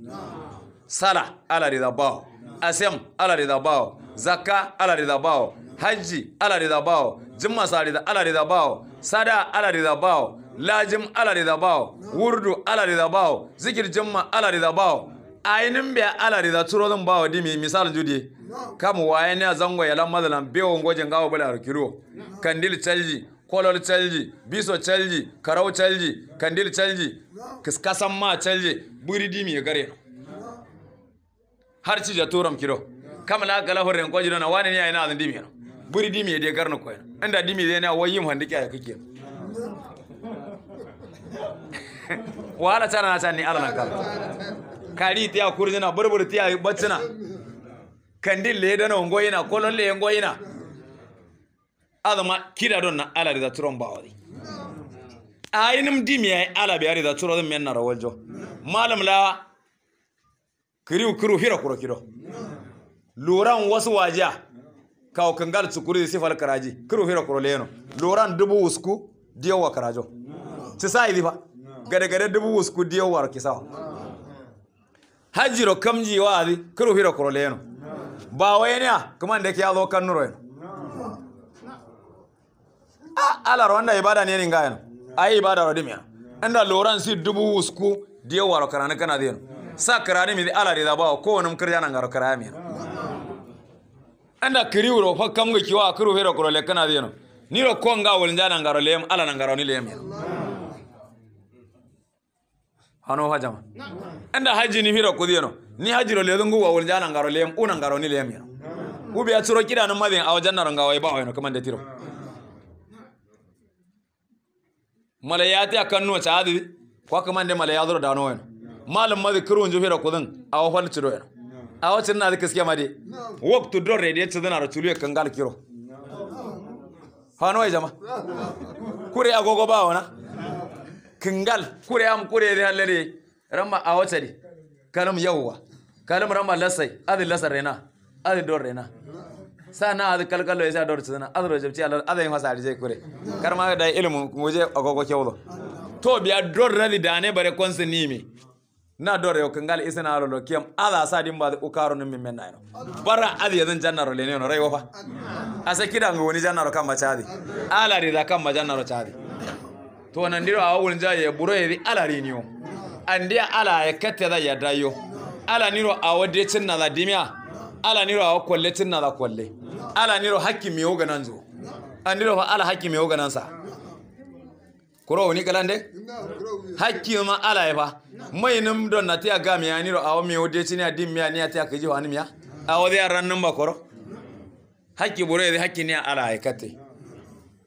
sala ala rida bawo asem ala rida bawo zakka ala rida bawo hajji ala rida bawo jimma salida ala rida bawo sada ala rida bawo lajim ala rida bawo wurdu ala rida bawo zikir jimma ala rida bawo ainin be ala rida turodin bawo dimi misalin judi kam ne zango yala madalan bewo ngoje ngawo bala arkiro kandil chalji kolol chalji biso chalji karau chalji kandil chalji kiskasan ma chalji buridi mi gare har ci da turam kiro kam la gala horren ngoje na wani ne yana zan dimi buridi mi de garna koyna inda dimi zai na wayim handike ya kike wala tana tani alana kala kari tiya kurzina burbur tiya bacina. kandil le dana ngoyina kolon le ngoyina adama kira don na ala da turon bawari ainum dimiya ala bi ari da turo don men na malam la kiru kiru hira kuro kido luran wasu waja kawo kangal tsukuri sifal karaji kiru hira kuro leno luran dubu usku diyo wa karajo ci sai difa gade gade dubu usku diyo war kisa hajiro kamji wa adi kiru hira kuro leno ba wai ne kuma da ke yazo kan nuro a alar wanda ibada ne nin yana ai ibada rodim dimiya inda loran si dubu usku diye waro karana kana diyan sa karani mi ala da ba ko wani mukarya nan garo karami anda kiri wuro fa kam ga kiwa kiro hero koro le kana diyan ni ro ko nga wol jana ngaro le ala nan garo ni le yam hano hajama enda haji ni hira kudiyo ni haji ro ledon guwa wol na ngaro lem una ngaro ni lem yano ubi ya tsuro kida nan madin aw janna ro ngawo ba wayno kaman da tiro malayati akanno chaadi ko kaman da malayadro da no wayno malum madi kurun jo hira kudin aw hol tsuro yano aw tsinna da kiske madi waktu dorre de tsinna ro ya kangal kiro hano jama kure agogo ba wana kingal kure am kure de hallere ramma a watari kalam yawwa kalam ramma lasai adi lasar rena adi dor rena sana adi kalkalo ya dor tsana adi rojab ci Allah adi masa arje kure karma da ilmu muje agogo kewdo to biya dor radi dane bare konsi nimi na dor yo kingal isina alo lo kiyam ala sa din ba ukaro ni min menna ino bara adi yadan jannaro le ne no rai wafa asa kidan go woni jannaro kan ma ala ri da kan ma jannaro chaadi to nan diro awol ya buro ya yedi ala rinio dia ala ya da ya dayo ala niro awade tinna da dimia ala niro awo kwalle tinna da kwalle ala niro hakki mi yoga nanzo andiro fa ala hakki mi yoga sa kuro ni kalande hakki ma ala ya fa mai num don na tiya gami ya niro awo mi yode tinya dimia ni atiya kiji wa nimia awo dia ran num ba koro hakki buro yedi hakki ni ala ya kata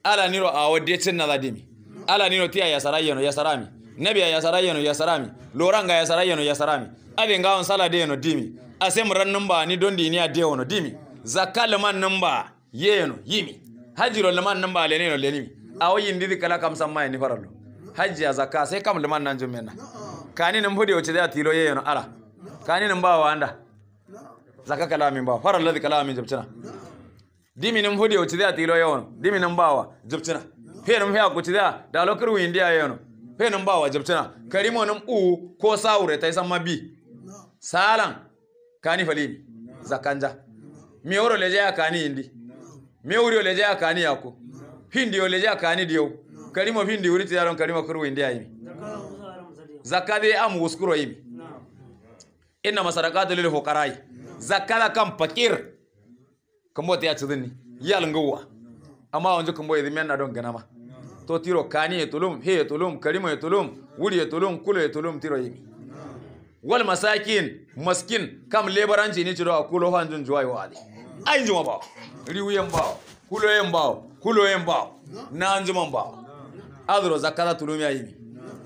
ala niro awo de tinna da dimia ala nino tiya ya sarayeno ya sarami nabi ya sarayeno ya sarami loranga ya sarayeno ya sarami abe ngawon sala de no dimi ase mran numba ni dondi ni ade wono dimi zakal man numba yeno yimi hajiro man numba le neno lenimi awoyin didi kala kam samma ni farallo haji ya zakka sai kam man nan jumena kani nan bude wace da tiro yeno ala kani nan ba wanda zakka kala min ba farallo kala min jabtina dimi nan bude wace da tiro yeno dimi nan wa jabtina fenan fe akutida da lokar windi ayeno fenan ba wajibtina karimo nan u ko saure ta samma bi salan kani falibi zakanja mi oro leje ya kani indi mi uri leje ya kani yako hindi leje ya kani diyo karimo hindi uri tiyaron karimo kuru windi ayimi zakade am uskuro yimi inna masarakatu lil fuqara'i zakada kam fakir kamota ya tudni yalnguwa amma wanzu kumbo idin na don ganama to tiro kani tulum he tulum karima tulum wuri kulo kula tulum tiro yi. wal masakin maskin kam lebaranci ni ciro a kulo juwa yi wa ali ai juma ba riwuyen ba kulo yin ba kulo yin ba na anjuman ba azro zakata tulumi yimi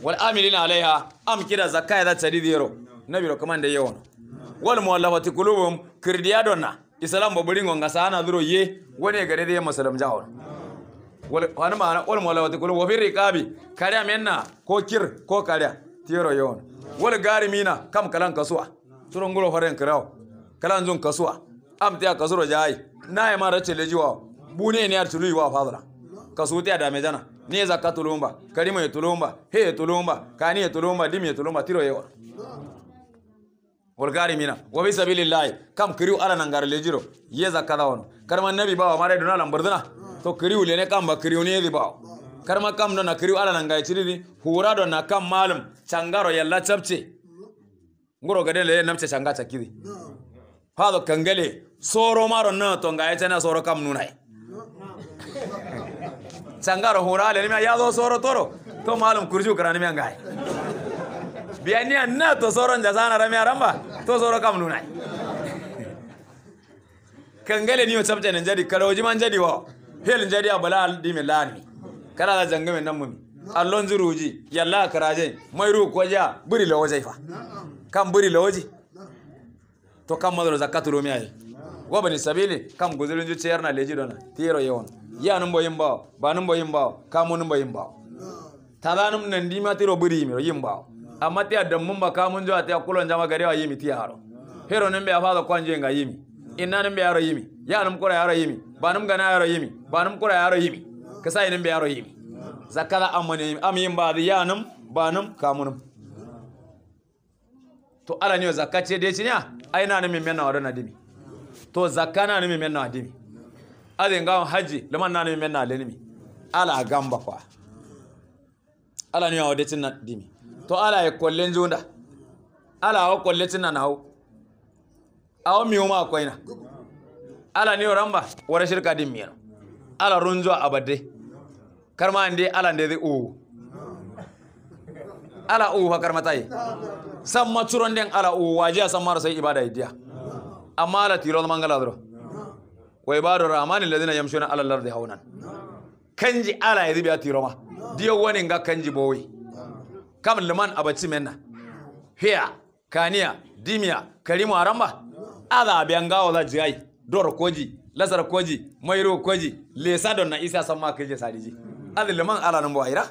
wal amilina alaiha am kira zakaya na biro kamar da yawan wal muwallafati kirdiya donna. isalam baburi ngonga sana duro ye wone gare da masalam jawon wal wani ma'ana wani mawala wata wa wafin rikabi kariya menna ko kir ko kariya tiro wani gari mina kam kalan kasuwa suron gulo farin kirawo kalan zun kasuwa am tiya kasuro jai na ya mara cele jiwa bune ne tulu yi wa fadara kasu ta da jana ne tulumba karima ya tulumba he ya tulumba kani ya tulumba dim ya tulumba tiro yawon golgari mina wa bi sabilillahi kam kiriu ala yeza kada wono karma nabi bawa mare dona lan burduna to kiriu lene kamba kiriu ne bawa karma kam dona kiriu ala nan gaiti di na kam malum changaro yalla chapche gade le namche changa chakidi hado kangele, soro maro na tongaye ngaita na soro kam nunai changaro hura le ya soro toro to malum kurju karani me ngai biyaniya na to sauran jazana rami ba to soro kam nuna lunai kangale niyo chapta nan jadi karawaji man jadi wa hel jadi abala aldi milani kala da jangame nan mumi allon zuruji yalla karaje mai ru koja buri la wajai fa kam buri la waji to kam madro zakatu ro miyaye wa bani sabili kam guzurin zuciyar na leji dona tiro yawon. ya nan boyin ba ba nan boyin ba kamun nan boyin ba talanum nan dima tiro buri mi yin ba amma tiya ba kamun zuwa tiya kulon jama gari wa yimi tiya haro hero nimbe afaza kwanje nga yimi inna nimbe yaro yimi ya num kura yaro yimi ba num gana yaro yimi ba num kura yaro yimi kasa nimbe yaro yimi zakala amane am yim ba ya num ba num kamunum to ala ne zakace dai cinya ai na nimin menna wadana dimi to zakka na nimin menna dimi azin ga haji liman na nimin menna lenimi ala gamba kwa ala ne wa dai dimi to ala ya kollen zunda ala wa kolle tunan na awo awo miwuma na. ala ni ramba, wani shirka din miyano ala runzo abadde karma inda ala zai uwu ala uwu ha karma tay san maturon den ala o waje mara sai ibada idiya amma ala tiro mangala wai ba da ramanin alladhina yamshi ala al da haunan kanji ala yidi biya tiro ma diyo wani ga kanji boyi kamar liman abati menna hiya kaniya Dimiya, karimu aramba gawo bianga ola jigai dor koji lasar koji mairo koji lesa don na isa samma kaje sadiji ada liman ala nan boira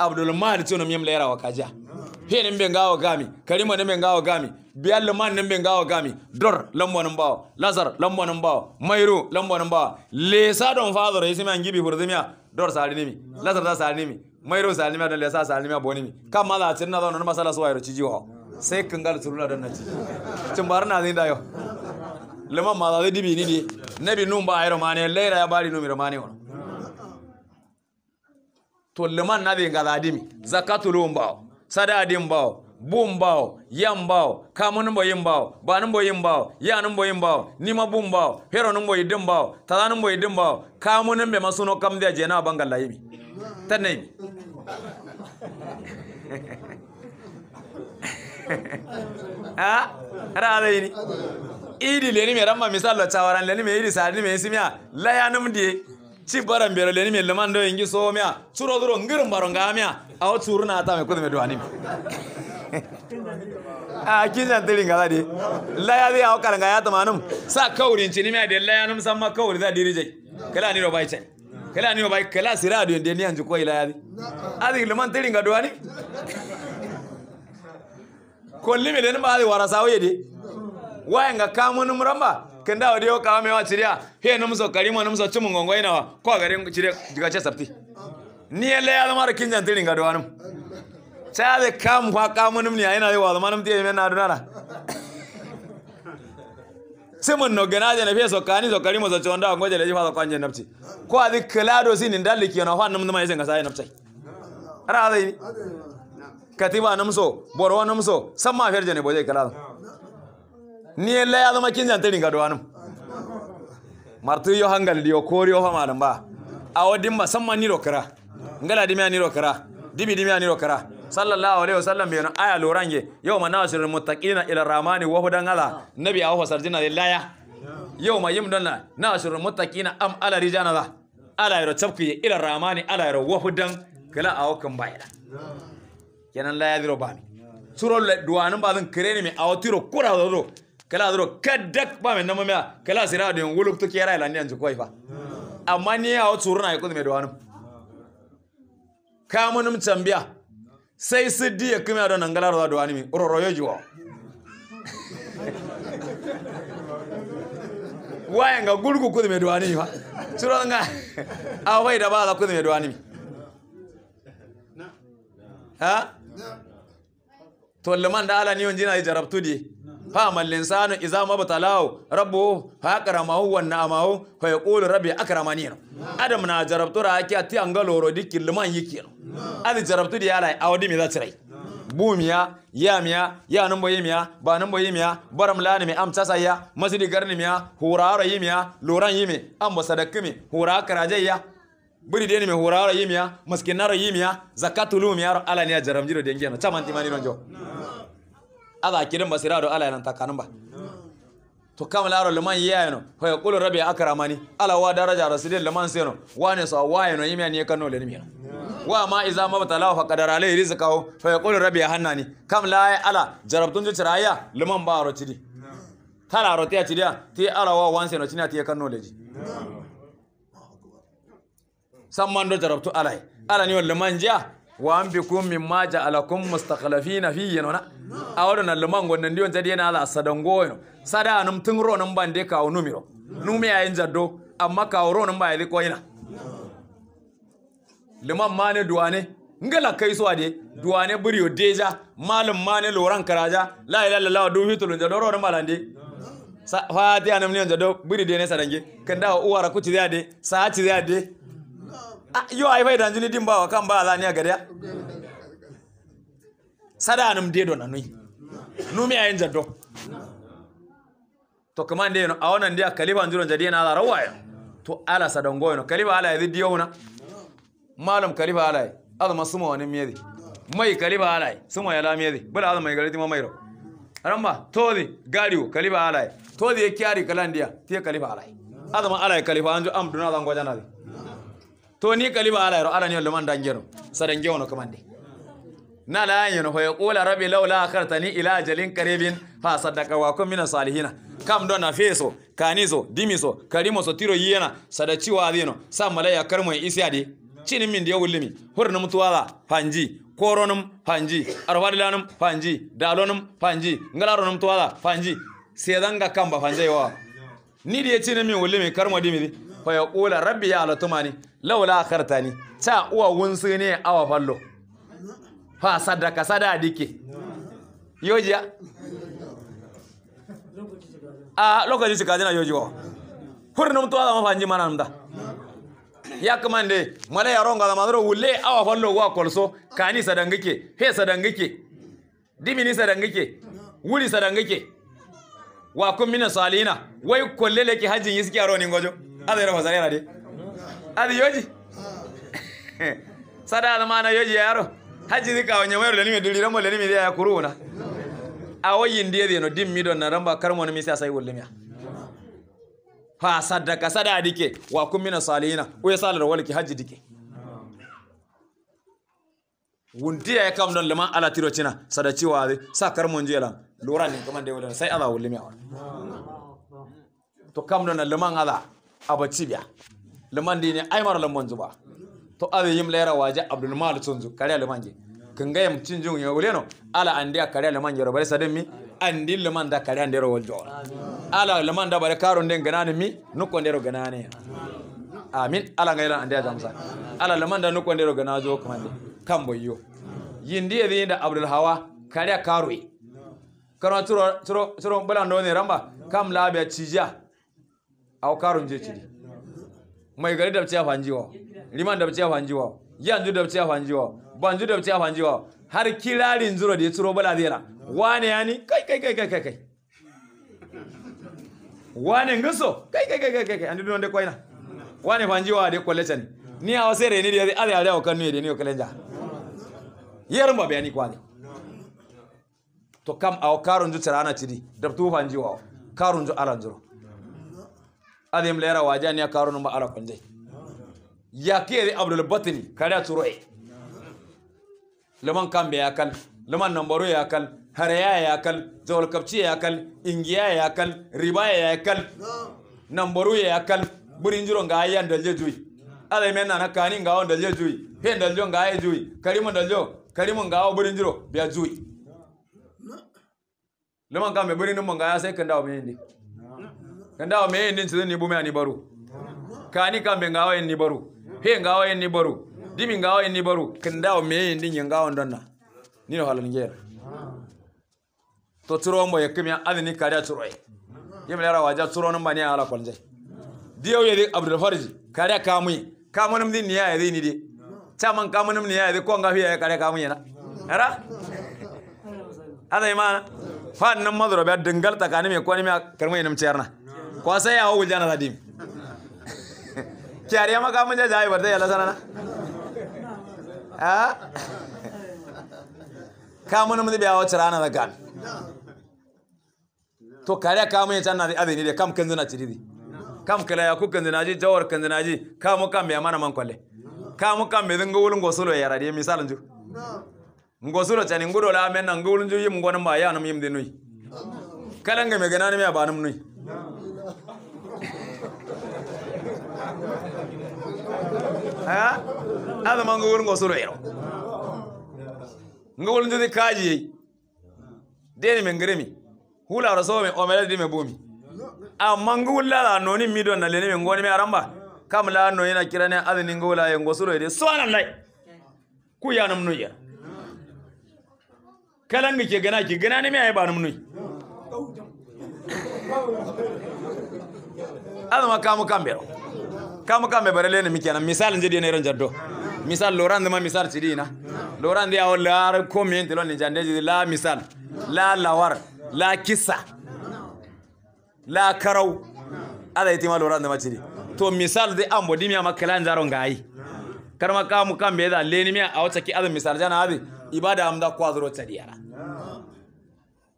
abdul mahdi tono miyam lera wa kaja he nan benga wa gami karimu nan benga wa gami biyal liman nan benga wa gami dor lambo nan bawo lasar lambo nan bawo mairo lambo nan bawo lesa don fadar yisi man gibi hurdimiya dor sari nimi lasar da sari mi. mairo salima dan lesa salimia bonimi kam mala tirna don masala so ayro wa sai kangal turula dan nati cimbar na zin dayo lema mala de dibi ni ne. nabi numba ayro mane laira ya bari numiro mane wono to leman nabi ngala dimi zakatul umbao sada dimbao bumbao yambao kamun bo yimbao banun bo yimbao yanun bo yimbao nima bumbao hero nun bo yidimbao tadanun bo yidimbao kamun be masuno kam de jena bangalla laimi tanaybi a ra'alayni idi leni ramma misal lo idi ci ingi duro ngirum baro ngamya kudume a kinjan tilin gala de laya sa kaurin cini de layanum samma kauri za dirije kala ni bai chai kela niyo bai kala siradu ndeni anju ko ila yadi adi le man tilinga doani kolli mi len baadi wara sawo yedi wayanga kamun muramba kenda odi o kawame wa chiria he numso kalimo numso chumu ngongo ina wa ko gare chiria diga cha sapti ni ele ya mara kinjan tilinga doanum cha de kam wa kamunum ni aina yo wa manum tie mena dunara simu genaje na pia sokani sokali mo zochonda ngoje leje fa kwanje napti ko adi klado sini ndali kiona fa num numa isenga sai napti ara adi katiba namso borwa namso samma ferje ne boje klado ni le adu makinja tani ga doanum martu yo hangal diyo kori yo fa malam ba awodin musamman ni rokara ngala dimi ni rokara dibi dimi niro kira. sallallahu alaihi wasallam bayan aya lorange yawma nasirul muttaqina ila ramani wa hudan ala nabi awu sarjina lillaya yawma yimdana nasirul muttaqina am ala rijana za ala yaro tabki ila ramani ala yaro wa hudan kala awu kan bayila kenan la yadiro bani suro duwanin bazin kireni mi tiro kura zo kala zo kadak ba men namamiya kala sira da wuluk to kera ila ni yanzu koi fa amma ni awu suro na mai me duwanin kamunum tambiya Sai siddi yekkimi aɗo nangalaroɗa do animi roroyoji jiwa wayan ga gulgu kudume do animi fa suroɗa nga a ba za kudu mai duwani ha to liman da ala ni on yi jarabtu di. fa linsanu iza ma ma batalahu rabbuhu fa hu wa na'amahu fa yaqulu rabbi akramani adam na jarabtu ra ki ati angaloro dikil liman yiki Ali jarabtu di yala awdi mi zatrai bumiya yamiya ya nan boye miya ba nan boye miya baram lani mi am tasaya masidi garni miya hurara yimiya loran yimi am basadakki mi hura karajayya buri deni mi hurara yimiya maskinara yimiya zakatu miya ala ni jaramjiro dengena chamanti mani nonjo aza kirin basira do ala nan takanun ba to kam laro liman ya no fa yaqulu rabbi akramani ala wa daraja rasulil liman seno wane sa wa yano yimi ne kanno le no wa ma iza ma batala fa qadara alai rizqahu fa yaqulu rabbi hannani kam la ala jarabtun ju tiraya liman ba ro tidi tala ro tiya ya, ti ala wa wan seno cinya tiya kanno ji samman do jarabtu ala ala ni wal liman ja wa an bikum ma ja'alakum mustakhlifina fihi no na awdo na lumango nan dion jadi na la sadango no sada anum tingro nan bande ka numiro numi ayin jaddo amma ka woro nan ba yi ko ina liman mane duwane ngala kai suwa de. duwane buriyo deja malum mane loran karaja la ilaha illallah do hitulun jaddo ro nan balande fa ti anam ne jaddo buri de ne sadange kan da uwara kuti zade sa ci zade Ah, yo ay fay din ba wa kan ba ala ni gariya sada anum dedo nanui numi ayin jaddo to kuma nde no awona nde kaliba njuro jadi na la rawaya to ala sadongo no kaliba ala yidi na malam kaliba ala azma suma wani miyedi mai kaliba ala suma yala miyedi bula azma galati ma mairo aramba todi gariu kaliba ala todi e kyari kalandia tie kaliba ala azma ala kaliba anjo am duna zango janadi to ni kaliba ala yaro arani wala man dangero sadange wono kamande na la yin ho ya qula rabbi laula akhartani ila ajalin qaribin fa sadaka wa kun min salihina kam don na feso kanizo dimiso karimo so tiro yena sadaci wa zeno sa malaya karmo isi ade cinin min da ya wullimi hurnum tuwala fanji koronum fanji arwadilanum fanji dalonum fanji ngalaronum tuwala fanji sedanga kamba fanjewa ni da ya cinin min wullimi karmo dimi fa ya rabbi ya alatuma ni laula akarta ni ta uwa wunsu ne awa fallo fa sadaka sada dike yojiya a lokaci shi kajina yojiwa hurnum tuwa zama fanji mana da ya kamande mala yaron ga zama zuro wule awa fallo wa kolso kani sadangike he sadangike dimini sadangike wuri sadangike wa kun mina salina wai kollele ki hajin yi suke aro ni gojo ada yana wasa yana dai ada yoji sada ada mana yoji ya yaro haji zika wanya mayar da nimi diri rambo da nimi zai ya kuru na a wayin diya zai no dim mido na ramba karmo ni misa sai wullimiya fa sadaka sada dike wa kun mina salihina uya salar walki haji dike wuntiya ya kam don liman ala tiro cina sada ciwa adi sa karmon jela lura ne kamar da yau sai ala wullimiya to kam don liman ala abaci biya liman dine ai mara lamon zuba to abe yim lera waje abdul mal tunzu kare liman ge kanga yam cinjun ya uleno ala andiya kare liman yoro bare sadin mi andi liman da kare andero wal jo ala liman da bare karon den ganani mi nukon dero ganani amin ala ngayla a jamsa ala liman da nukon dero ganazo kamande kambo yo yindi yedi da abdul hawa kare karoi kana turo turo turo bulando ne ramba kam labiya cijiya karun je cidi mai gari da ciya fanjiwa liman da ciya fanjiwa yanzu da ciya fanjiwa banzu da ciya fanjiwa har kirarin zuro da ya tsuro bala zera wane yani kai kai kai kai kai wane ngaso kai kai kai kai kai andu don de koina wane fanjiwa de collection ni a re ni de ari ari o kanu de ni o kalanja yar mba bayani kwani to kam a karon ju tsara na cidi da tu fanjiwa karon ju alan zuro adim lera wajani ya karo numba ala kunje ya kiri abdul batini kada turo e leman kambe ya kal leman nambaro ya kal haraya ya kal zol kapci ya kal ingiya ya kal riba ya kal nambaro ya kal burin jiro ga ayyan dalje juyi ala men nana kani nga on dalje juyi hen daljo nga ay juyi karimun daljo karimun nga o burin jiro biya juyi liman kambe burin numba ga ya sai wa o mendi ganda wa me nin tsini bume ani baro kani kambe ngawa en ni baro he ngawa en ni baro dimi ngawa ya ni baro kanda wa me nin yin ngawa donna ni no halan ngera to turo mo yakmiya adini kariya turo e yemle rawa ja turo nan bani ala kolje diyo di abdul farji kariya kamui kamunum din niya yedi ni di caman kamunum ya yedi ko nga fiya kariya kamui na ara ada imana fa nan madro ba dangal takani me ko ni me karmai nam cerna ಕೋಸ ಯಾವ ಉಲ್ಜಾನದ ದೀಮ್ ಕ್ಯಾರಿಯ ಮಗ ಮುಂಜೆ ಜಾಯ್ ಬರ್ತದೆ ಎಲ್ಲ ಸರಣ biya ಮುಂದೆ rana da gan to kare ka mun yana azini da kam kanzu na ciridi kam kala ya ku kanzu na ji jawar kanzu na ji ka mu kam ya mana man kwalle ka mu kam me dinga wulun gosulo ya radiye misalin ju ngosulo tani ngudo la men nan ngulun ju yim ba ya nam yim de nui kalanga me ganani me abanum nui a zama nga wurin rero ero ndi kaji deni mengremi hula raso me o di me bomi amma ah, nga wulla la noni mido na lene men ngoni me aramba kam la no yana kirane azini nga wula rero gosu ero lai ku ya namnu ya kalan mi ke gana ki gana ne me ay ba nam nuya azama kamu kambero kamo kam ɓe ni ne mikenan misal jeɗi en eron jaddo misal loran dema misal loran lorande yawo laar commune telon ni jandeji la misal la lawar la kisa la karaw ala yitima loran dema ciɗi to misal de ambo dimiyama kalan jaro ngayi karma kamu kambe da leni a wacce ki ada misal jana abi ibada amda kwazuro tsari yara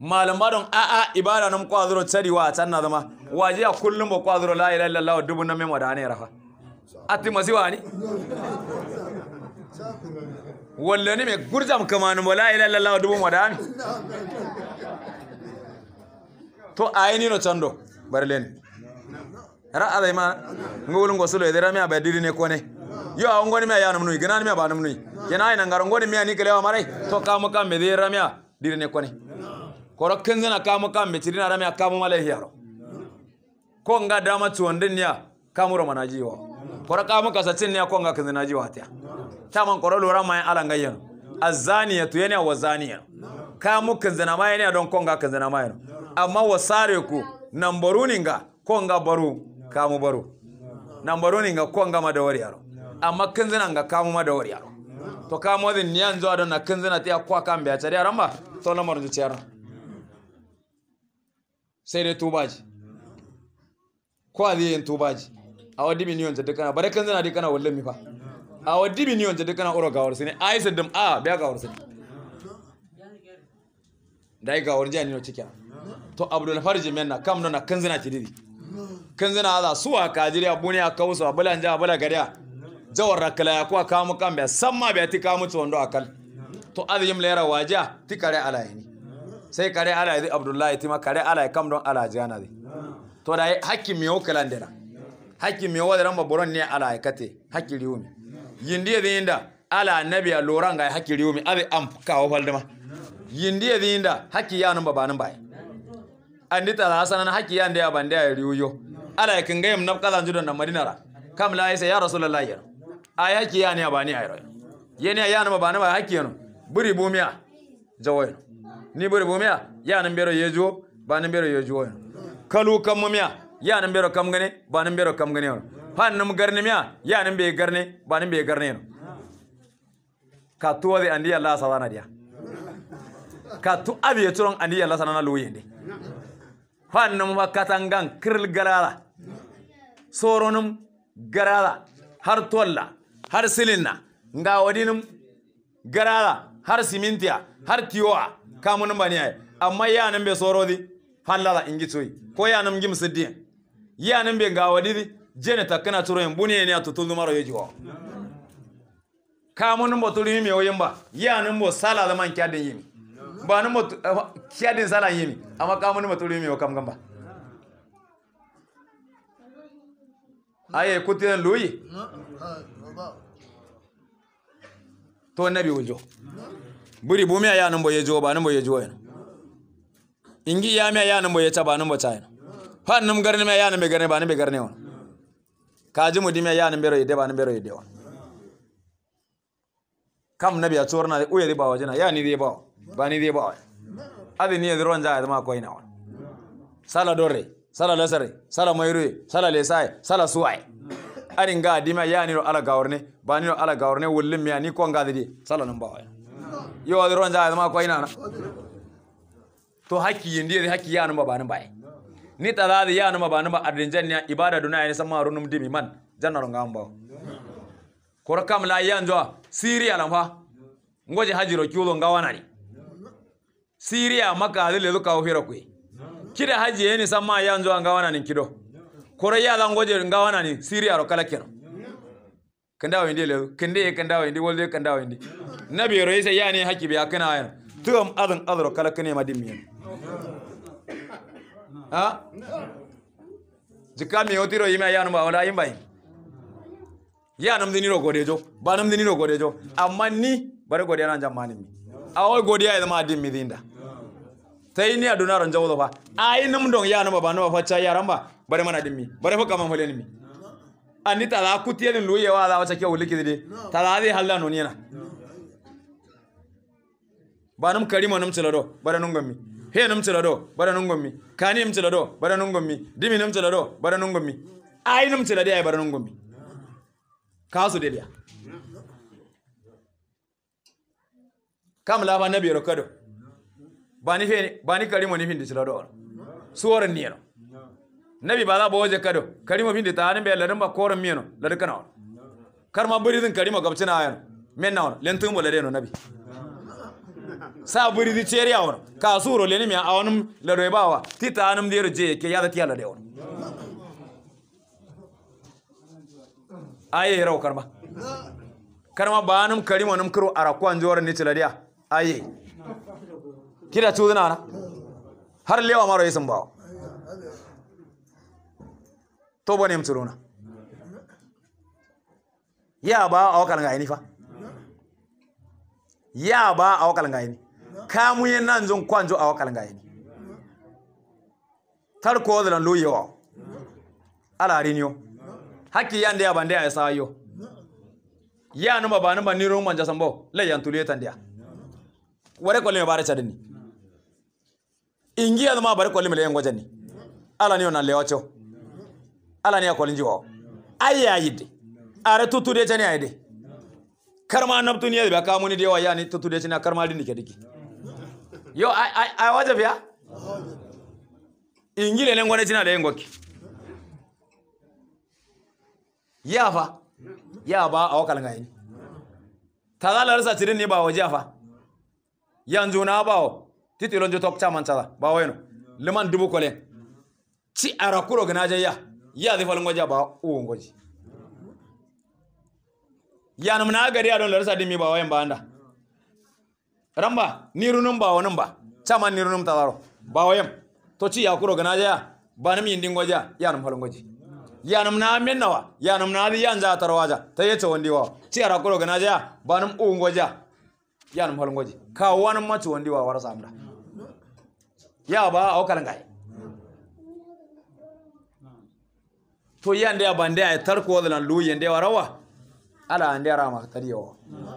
malam barang a'a ibada nan kwazuro tsari wa tan na zama wajah a kullum ba kwazuro la ilaha dubun nan mai wadane rafa ati masiwani wallani me gurjam kamanu wala ila lallawa dubu madami to ayini no chando barlen ra alai ma ngulun go sulo edera bai diri ne kone yo ngoni me yana mnui gana me bana mnui yana ina ngaro ngoni miya ni kelewa marai to kamu kam me diri me dire ne kone koro kengena kamu kam me tirina ramiya kamu male hiaro ko nga dama tuwandin ya kamuro manajiwa koraka muka satin ne akonga kazina ji wata taman korolo ramayan azaniya azaniyatu yana wazaniya ka muka zina mai ne don konga kazina ma yana amma wasare ku nan baro ko konga baro kamu baro nan baro ninga konga ko da wari yaro amma kinzina nga kamu ma da yaro to mu din niyan zuwa don na kinzina ta kwa kan biya tare yaran ba to na marju tiyar sai dai tubaji ko a zai yin tubaji awadi million jadde kana bare kan zana de kana wallan mi fa awadi million jadde kana oro gawar sine ai saddam a biya gawar sine dai gawar ni no cikiya to abdul farji menna kam nona kan zana ti didi kan zana za suwa kajiri abune akawso abala nja abala gariya jawar rakala ya kuwa kamu kan biya samma biya ti kamu ci wando akal to azim layara waja ti kare alayi ne sai kare alayi abdullahi ti ma kare alayi kam don alaji yana dai to da hakki miyo kalandera hakki mi wadara ramba boron ne ala e kate hakki riumi yindi de inda ala nabi loran ga hakki riumi abe am kawo faldama yindi de inda hakki ya nan babanin bai e. andi tala hasanan hakki ya nda bande ya e riuyo ala kin ga yam nabqala judan na madinara kam la isa ya rasulullahi ay hakki ya ne bani ayro yene ya nan babanin bai hakki yano buri bumiya jawayo ni buri bumiya ya nan bero yejo banin bero yejo kalu kan mumiya ya nan bero kam gane ba nan bero kam gane no han nan garne miya ya nan bai garne ba nan bai garne no ka tuwa de andi Allah sawana dia ka tu abi turon andi Allah sanana luyende han nam ba katangan kirl garala soronum garala har tolla har silinna nga wadinum garala har simintiya har tiyowa kamunin baniya amma nan bai soro di halala in gicoyi ko yanan gim siddiyan yanan bai ga wadi jene kana turo en buni tutun atutu numaro yojigo kamun bo turu yimi ba yimba yanan bo sala da eh, man kyadin yi ba nan bo kyadin sala yimi amma kamun bo turu yimi o kam gamba aye kutiyan luyi to nabi wujo buri bumi ya nan bo jiwa ba nan bo jiwa en ingi ya me ya nan bo yeta ba nan bo tayin pan num garne me yana me garne ba ne be garne on kaji mudi me yana bai ide ba ne bai ide on kam nabi a chorna uye riba wajina ya ni riba ba ni riba adi ni edron ja ma ko ina on sala dore sala lasare sala moyru sala lesai sala suwai arin ga dima ya ni ro ala gawarne ba ni ro ala gawarne wulin me ni ko ngadidi sala nan ba yo edron ja ma ko ina na to hakki yindi hakki ya ba ba ni ba ni taladi ya numa ba numa adrinjan ya ibada duna ya sama runum dimi man jannar ngamba kor kam la ya njo siriya lan fa ngoje hajiro kyulo ngawana ni siriya maka dile zuka ofira Ki da haji yeni sama ya njo ngawana ni kido Koro ya lan ngoje ngawana ni siriya ro kala kero kandawo indi le kende kandawo indi wolde kandawo indi nabi ro yese yani hakibi akana yan tuam adan adro kala kene madimiyan ha jika mi otiro yima yanu ba wala yi? ya nam diniro godejo ba nam diniro godejo amma ni bare na nan jamani A awol godiya idan ma din mi dinda tai ni aduna ran jawo ba ai nam don ya nam ba no fa cha yaran ba bare mana din mi bare fa kaman holen mi anni tala kutiye din luye wa da wace ke uliki dide tala dai halla no ni na ba nam karima nam cilado bare nun he nam tila do bara nun gommi kani nam tila do bada nungon mi dimi nam tila do bara nun gommi ai nam tila de ai bara nun gommi kasu de kam la ba nabi ro kado bani fe ni karimo ni findi tila do suwaran ni nabi ba za ba waje kado karimo findi ta nan be ladan ba koran mi no ladan kana kar ma buri din karimo gabcina ayan men na lentum bo ladan no nabi sa di ceri awon ka suro leni mi awonum la rebawa tita anum dero je ke yada tiya la de awon aye hero karma karma banum karimo num kro ara kwan jor ni tila dia aye kira tudana na har lewa maro yisin bawa to bone mtuluna ya ba awakan ga fa. yaba awakalangaini kamuye nanzon kwanjo tar ko da lo yewa ala rinyo haki yande ya bande sayo ya numa ba numa niro ja sambo le yantuliye tandia ware kolime bare chadini ingia numa bare ko le ngojani ala niyo na lewacho ala niya kolinji ayi ayayide are tutude chani ayide karma nabtun ya ba kamuni da yawa ya ni tutude shi na karma din dike dike yo ai ai wajab ya ingile ne ngone cina da yengoki ya fa ya ba a wakal ngai ta zala rasa tirin ni ba waje fa yanzu na bawo titilon jotok chaman chala ba wayno liman dubu kole ci arakuro gnaje ya ya zifalin waje ba uwon ngoji. yana muna gari a don larisa dimi ba wayan ba anda ramba ni runun ba wani ba cama ni ta zaro ba wayan to ci ya kuro gana jaya ba na yindin goja ya nam halon goji ya nam na men nawa ya nam na yan za tarwaja ta yace wandi wa ci ara kuro gana jaya ba na un gwaji ya nam halon goji ka wan ma ci wa warasa amda ya ba a kalan kai to yanda ya bandaya ya tarko da lu yanda ya rawa ala ande ara maktari o hmm.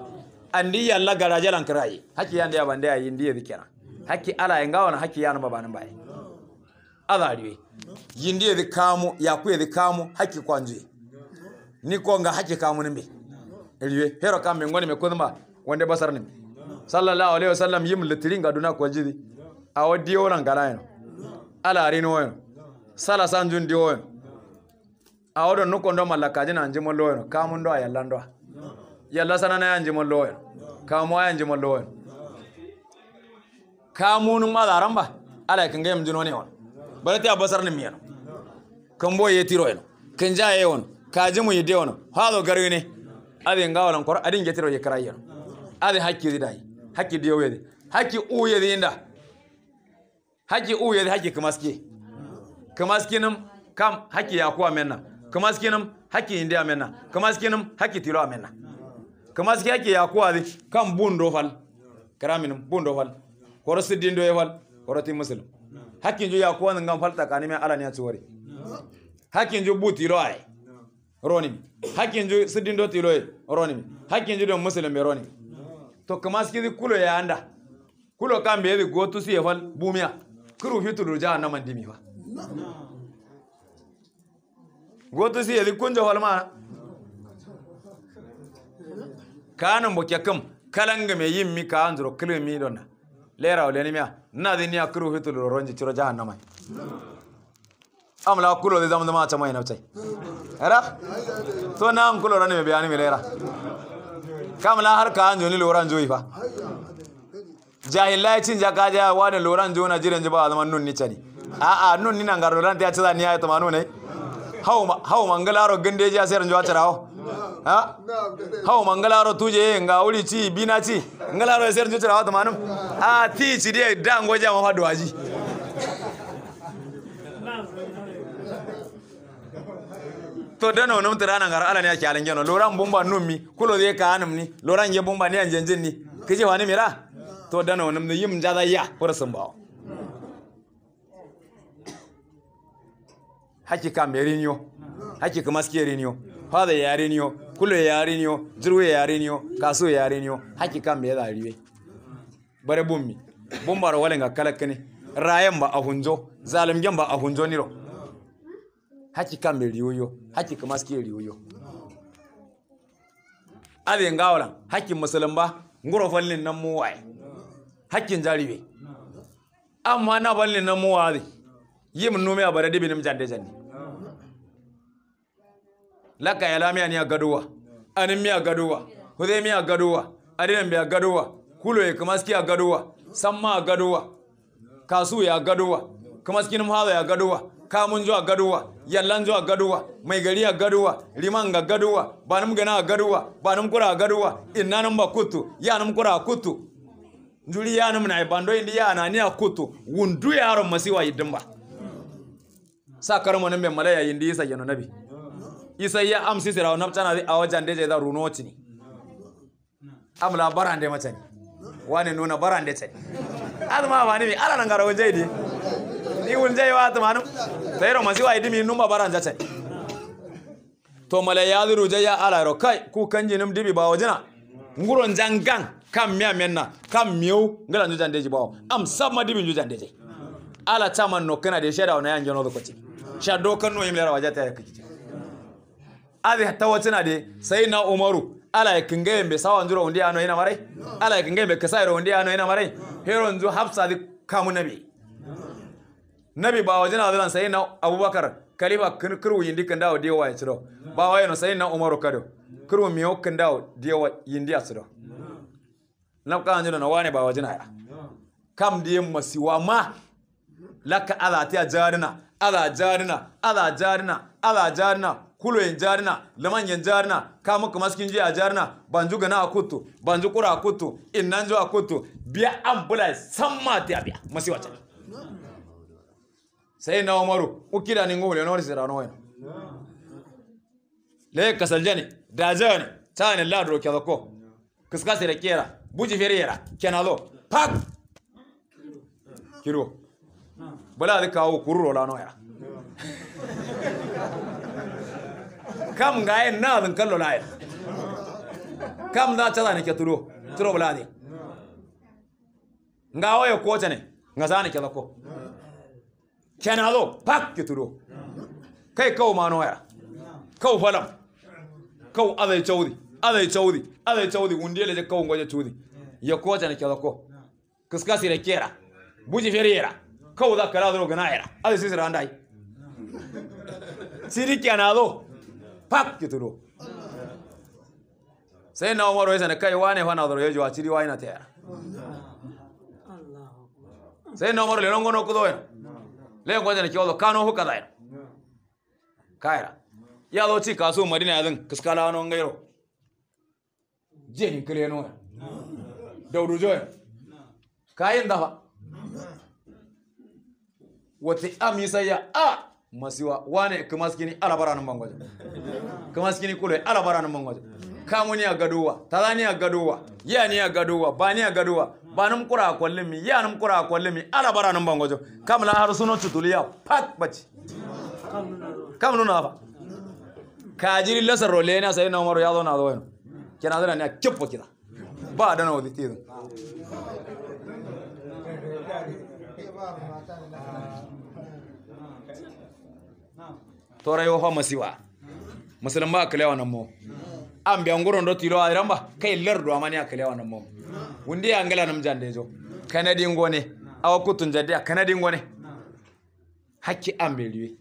andi yalla garaje lan kirai haki yande ya bande ayi ndiye dikena haki ala ngawa na haki yana babana mbaye adhariwe yindiye dikamu yakuye dikamu haki kwanjwe niko nga haki kamu nimbi eliwe hero kambe ngoni mekodhma wande basar nimbi sallallahu alaihi wasallam yim litiringa duna kwajidi awodiyo na ngalayo ala arino sala sanjun diyo awoɗon nukkondo malla kaji na njimo lowoyno kamundo a yallando a yalla sananaya njimo lowoyno kamu aya njimo lowoyno ba ala ramba ala kengeyam junoni on barati a basarni miyano kambo yetiroyno kenja yewono kajimu yidewono haalo adin aɗe ngawalan koro aɗen jetiro ye karayeno aɗe hakkidiɗayi hakki diyowyede hakki uyede inda hakki uyede hakki kamaski kamaski num kam hakki ya kuwa na kamaskinam hakki inde amenna kamaskinam hakki tiro amenna kamaski hakki yakuwadi kam bundo fal karaminum bundo fal horo siddindo e fal horo ti muslim hakkinjo yakuwani ngam fal takanime ya aci wari hakkinjo bu tiro aye ronimi hakkinjo siddindo tiro roni ronimi hakkinjo don musulun mai roni to zai kulo ya anda kulo zai gotu su ya fal bumiya kuru fituru jahannamandimi fa goto si yadi kunja holma kana mbokya kam kalanga me yimmi ka anzuro kle mi dona lera ole na di ni akru lo ronji chiro jahannama amla kulo de zamu zama chama na chai era to na an kulo rani me bayani me lera kamla har ka anjo ni lo ranjo fa jahilai cin jaka ja wani loran jona jiran ji ba zaman nun ni chani a a nun ni nan ran ta ci za ni ya ta manu ne ಹವು ಮಂಗಲಾರೋ ಗಂಡೇಜಿ ಸೇರನ್ ಜೋಚರ ಹವು ಹವು ಮಂಗಲಾರೋ ತೂಜೆ nga wuri ci bina ci ngalaro a ಜೋಚರ ಹವು ತಮಾನು ಆ ತಿ ಚಿಡಿಯ ಡಾಂಗೋಜ ಮಫಾಡುವಾಜಿ to dano num tirana ngara ala ne ake geno loran kulo ka ni ni wani mira to yim jada ya hakika merinyo hakika maske riniyo fada ya riniyo kula ya riniyo jirwe ya riniyo kaso ya reniyo hakika mai da riwe bare bummi bumbaro wale ga ne rayan ba a hunzo zalimgen ba a hunzo niro hakika me riwoyo hakika maske riwoyo ade ngawla hakkin musulun ba ngoro fallin nan mu wai hakin jaribe amma na fallin nan mu wai yim nume abare dibi nim jande jande laka ya lamia ni agaduwa anin mi agaduwa hude mi agaduwa adinan bi agaduwa kulo ya kamaski agaduwa samma agaduwa kasu ya agaduwa kamaski nim hada ya agaduwa kamun zuwa gaduwa yallan zuwa gaduwa mai gari a gaduwa liman ga gaduwa ba nim gana a gaduwa ba nim kura a gaduwa inna nim ba kutu ya nim kura a kutu njuri ya nim na ibando indi ya na ni a wundu ya haro masiwa yidin sa karmo nan ben malaya yindi isa yano nabi isa ya amsi sira wona tana a wajen da da runo Am amla barande matani wane nuna barande tani ma wani mi ala nan garo wunjai di ni wunjai wa tamanu tayro masi wa idi mi numba barande tani to malaya zuru ya ala ro kai ku kanji num dibi ba wajina nguron jangan kam miya menna kam miu ngala njujandeji bawo am sabma dibi njujandeji ala chama no kana de sheda na yanjo no ko tini sha dokan no imlera waja ta yakiji adi hatta na de sai na umaru ala yakinge mbe sawa njuro undi ano ina mare ala yakinge mbe kasairo undi ano ina mare hero nzu hafsa di kamu nabi nabi ba na adalan sai na abubakar kalifa kirwu yindi kan dawo diwa ya ciro ba waye no sai na umaru kado kirwu miyo kan dawo diwa yindi a ciro na ka anjiro na wane ba na ya kam diye masiwa ma laka ala ta jarina ala jarina ala jarina ala jarina kulo yin jarina yin jarina kama kuma cikin jiya jarina banju gana a kutu banju kura a kutu innan zuwa kutu biya ambulance san mati a biya masu wacce sai na umaru da ni ngumule onori sira no wena le jani da jani tani ladro kya ko kiskasi da kera buji feriyera kenalo pak kiro bala adhikawo noya kam ngayen kallo kallolayen kam ta zane ke turo turo buladi ngawo ne kotane ngazani ke lako zo pak ke turo kai ma manoya kaw falam kaw azai chawdi azai chawdi adai chawdi undiele je kaw ngoje chawdi yo ne ke lako kiskasi kera buji feriera kawo za ka ra zaro gana era ala sisi ra ndai siri ki anado pak kituro sai na umar wai sana kai ne fa na zaro yejo achiri wa ina tera sai na umar le rongo no kudo ina le ngwaje ne kiwo kano hu kaza kaira ya zo ci kaso madina yanzu kaskala wani gairo. jiya hinkire no ya daudu joya kayan dafa wata ami ya a ah, masiwa wane kuma skini alabara nan bangwaje kuma skini kulo alabara nan bangoje kamu ni agaduwa tala ni gadowa ya ni gadowa ba ni gadowa ba nan kura mi ya nan kura mi alabara nan bangoje kamla har suno tutuliya pat bace kam nuna fa kajiri lasar role na sai na umaru ya zo na zo yana kina zana ne a kifo kida ba da na wadi toray ho masiwa wa nan mo an biyan gurin do tilo iran ba kai lardu amani akalewa mo wunde ya angala nam jandejo kanadin gone awa kutun jadiya kanadin gone hakki an beliwe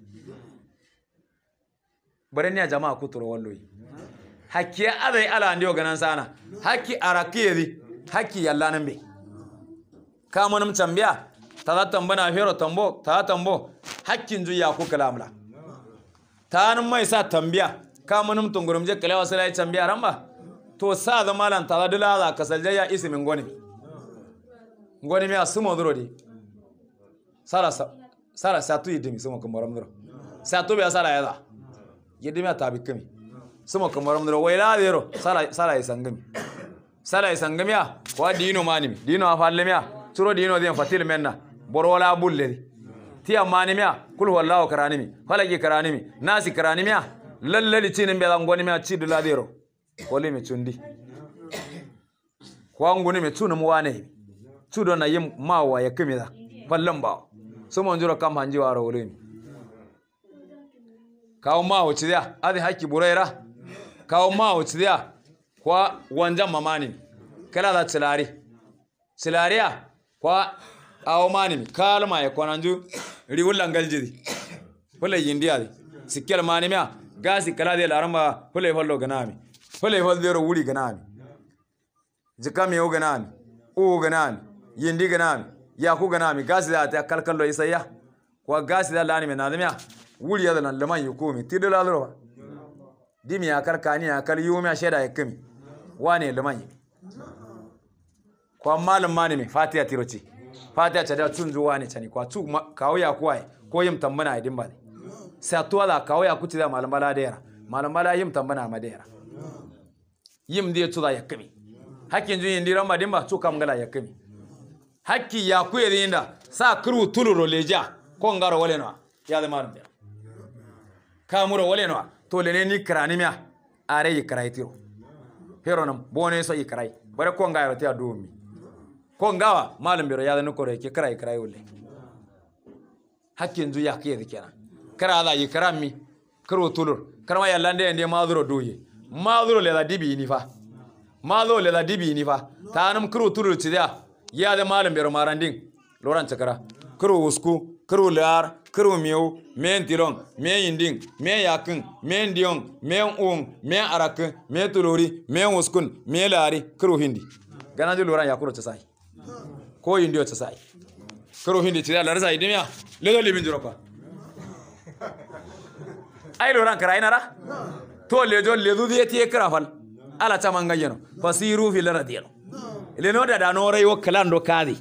bare ni jama'a kuturo walloyi hakki adai ala ndio ganan sana hakki arakiyedi hakki yallanan be kamanum ta ta tambana hero tambo ta tambo hakkin ju ya ku kalamla hannun mai sa tambiya ka manum tungurum je kalewa sai tambiya ramba to sa zama lan ta dula za ka salje ya isi min goni goni mai asumo duro di sara sara sa tu yidimi sumo maram duro sa tu biya sara ya za yidimi ta bi kami sumo kamaram duro waila dero sara sara ya sangami sara ya sangami ya ko dino manimi dino afallemi ya turo dino zai fatil menna borola bulle ti ammanimiya kul wallahu karanimi falaki karanimi nasi karanimiya lallali cinin miya zangonimiya dula dero koli mi cundi kwanguni mi cunu mu wane cudo na yim mawa ya kimida fallan ba sumo njuro kam hanji wa waro wolimi kawo mawo cidiya adi haki buraira kawo mawo cidiya kwa wanja mamani kala da tilari tilariya kwa awo manimi kalma ya konanju riwul langal jidi hule yindiya di sikkel mani a gasi kala de laramba hule hollo ganami hule holdero wuri ganami jikami o ganami o ganami yindi ganami yaku ganami gasi da ta kalkallo isayya kwa gasi da lanimi nadamiya wuri ya da nan laman yukumi tidila lurwa dimi ya karkani ya kar yumi a shaida ya kami wane laman yi kwa malum manimi fatiya tiroci fata ya da tun zuwa ne cani kwa tu kawo ya kuwa ko yim tambana idin ba sa tuwala kawo ya kuti da malmala da yara malmala yim tambana ma da yara yim da tura ya kami hakkin jin yin diran madin ba to kam gala ya kami hakki ya kuye da yinda sa tulu ro leja ko ngaro wale nwa ya da mar da kamuro wale nwa to le ne ni krani mya are yi krai tiro hero nam bone so yi krai bare ko ngaro ta do ngawa malam biro ya zanu kore ke kara kara yole hakkin zu ya kiyi kenan kara za yi kira mi karo tulur karma ya lande ende mazuro doye mazuro le da dibi ni fa mazuro le da dibi ni fa tanum karo tulur ci ya da malam biro marandin loran cakara karo usku karo lar karo miyo men tilon men yindin men yakin men diyon men un men arakin men tulori men uskun men lari karo hindi ganaji loran ya kuro ci sai ko yindi wata sai karo hindi ti la rasa idimya le do libin jiropa ai do ran kara ra to le do le do yeti kra fal ala ta manga yeno fasiru fil radiyano le no da da no rai kalan do kadi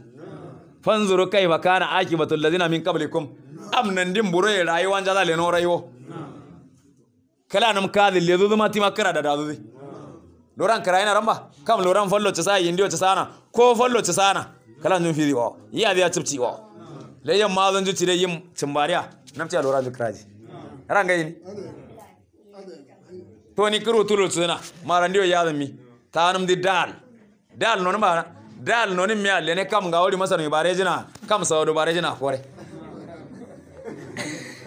fanzuru kaifa kana akibatul ladina min qablikum amnan din buro rayuwan jaza le no raiwo kalanum kadi le do ma ti makara da da do loran karaina ramba kam loran fallo ci sa yindi ci sana ko fallo ci sana kala nun firi o iya biya tipti wa. le yan ma zan juci le yim cimbariya nan a loran ran ga yini to ni kiro tulo tsena mara ndiyo zan mi nan di dal dal non ma dal non mi alle ne kam ga wori masa ni jina kam sa do jina kore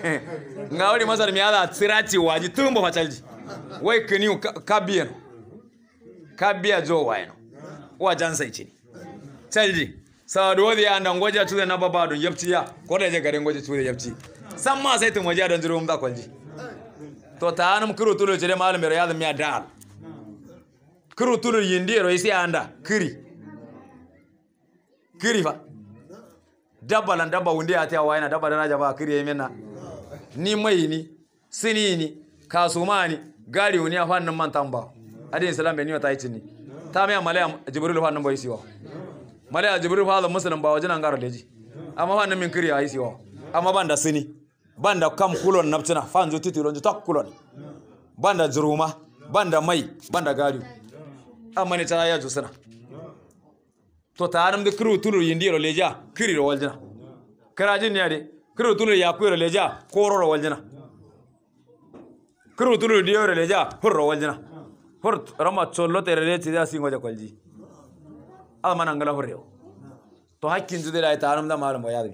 <laughs> nga wori masa mi ala tsirati waji tumbo facalji wai kini kabiyan ka biya zo wa sai ichini chalji sawadu ya anda ngoja chuze na don yabci ya ya je garin gare ngoja yabci. San ma sai tun waje dan mun mda kwalji to ta anum kuru tulu jere malum ya da miya dal kuru tulu yindi ro isi anda kiri kiri fa dabba lan dabba ta ate yana dabba da daraja ba kiri na? ni mai ni sini ni ma ni gari wuni a fannin man tambawa adi islam be ni wata itini ta me amale jibril fa nan boy siwa male jibril fa muslim ba wajen ngara leji amma fa nan min kiri ayi siwa amma banda sini banda kam kulon naptina fa nzo titi lonjo tak kulon banda juruma banda mai banda gari amma ne tana ya jusana to ta nan da kiri tulur yindi ro leja kiri ro waljina karajin ne ade kiri tulur ya kuiro leja koro ro waljina kiri tulur diyo ro leja hurro waljina hurt rama chollo terere chida singoja kolji ala man angala horreo to hakkin jude da ita anum da malum boyadi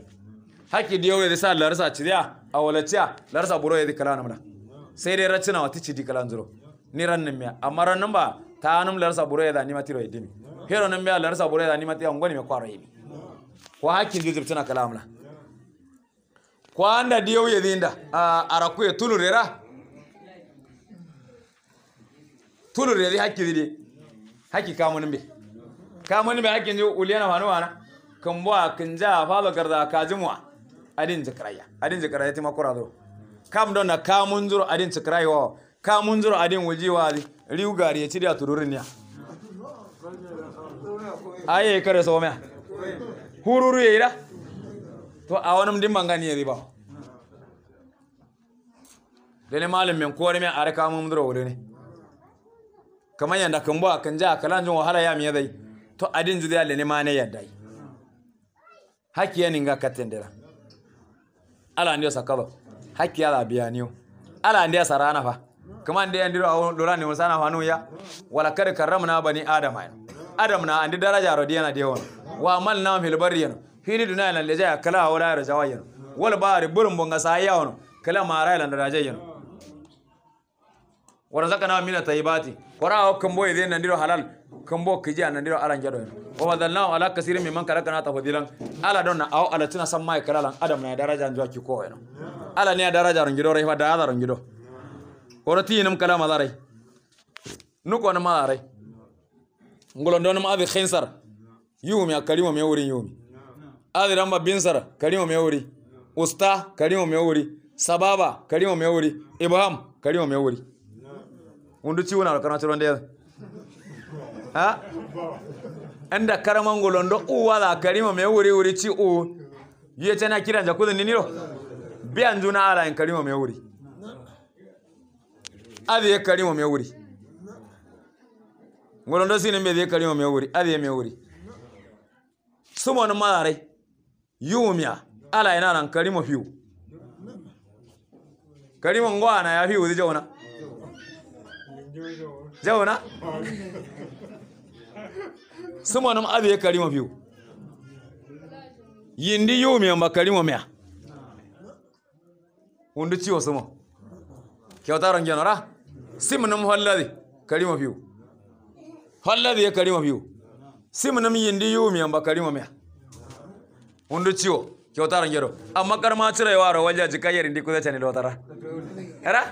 hakki diyo we disa larsa chidia awalachiya larsa buro yedi kala namda sai dai racina wati chidi kala nzuro ni rannin miya amma rannin ta anum larsa buro yeda ni matiro yedimi hero nan miya larsa buro yeda ni matiya ngoni me kwaro yedi ko hakkin jude tuna kala amla ko anda diyo yedinda arakuye tulurera tulu re hakki zide hakki kamun be kamun be hakki ne uliyana wani wana kan buwa kan ja falo garda kajimwa adin zikraya adin zikraya ti makura zo kam don na kamun adin zikraya wa kamun zuro adin wujiwa riu ya ci da tururin ya aye kare so ya hururu da to a wani dimban gani ya riba dani malam men kore me are kamun zuro wuri ne kamar yadda kan a kan ja kala jin wahala ya miya zai to adin ju dai ne ma ne yadda yi ga katin dira ala sa sakaba hakiya ala biyanio ala ndio rana fa kamar ndio wani dora ne musana fa ya wala kar karramna bani adam ayin adam na andi daraja yana da yawan wa na fil barri yana fili dunaya lan leja kala wala rajawa yana wal bari burum bonga sa yawan kala mara lan rajawa yana warzaqna min a tayyibati qara'a kambo yede nandiro halal kambo kiji nandiro alan jado wa wadalna ala kala kana ta fadilan ala donna aw ala tina kala lan adam na daraja njo ki ko eno ala ne daraja rongido da fada daraja kora tiyi inum kala madare nuko na madare ngolondon ma abi khinsar yumi kalima mai wuri yumi adi ramba binsar kalima mai wuri usta kalima mai wuri sababa kalima mai wuri ibrahim kalima mai wuri undu ci wona kana toron der ha anda karaman golondo u wala karima me wuri wuri ci u yiye tana kiran da kudin niro biyan juna ala in karima me wuri adiye karima me wuri golondo sinin be de karima me wuri adiye me wuri sumon malare yumia ala ina nan karima fiu karima ngwana ya fiu di jona jauna sumanum abe karima biyu yindi yumi amba karima miya undu ciwo ran janara genora simnum holladi karima biyu holladi ya karima fiu simnum yindi yumi amba karima miya undu ciwo ran gero amma karma cire waro walja jikayyar indi kuzachani dotara era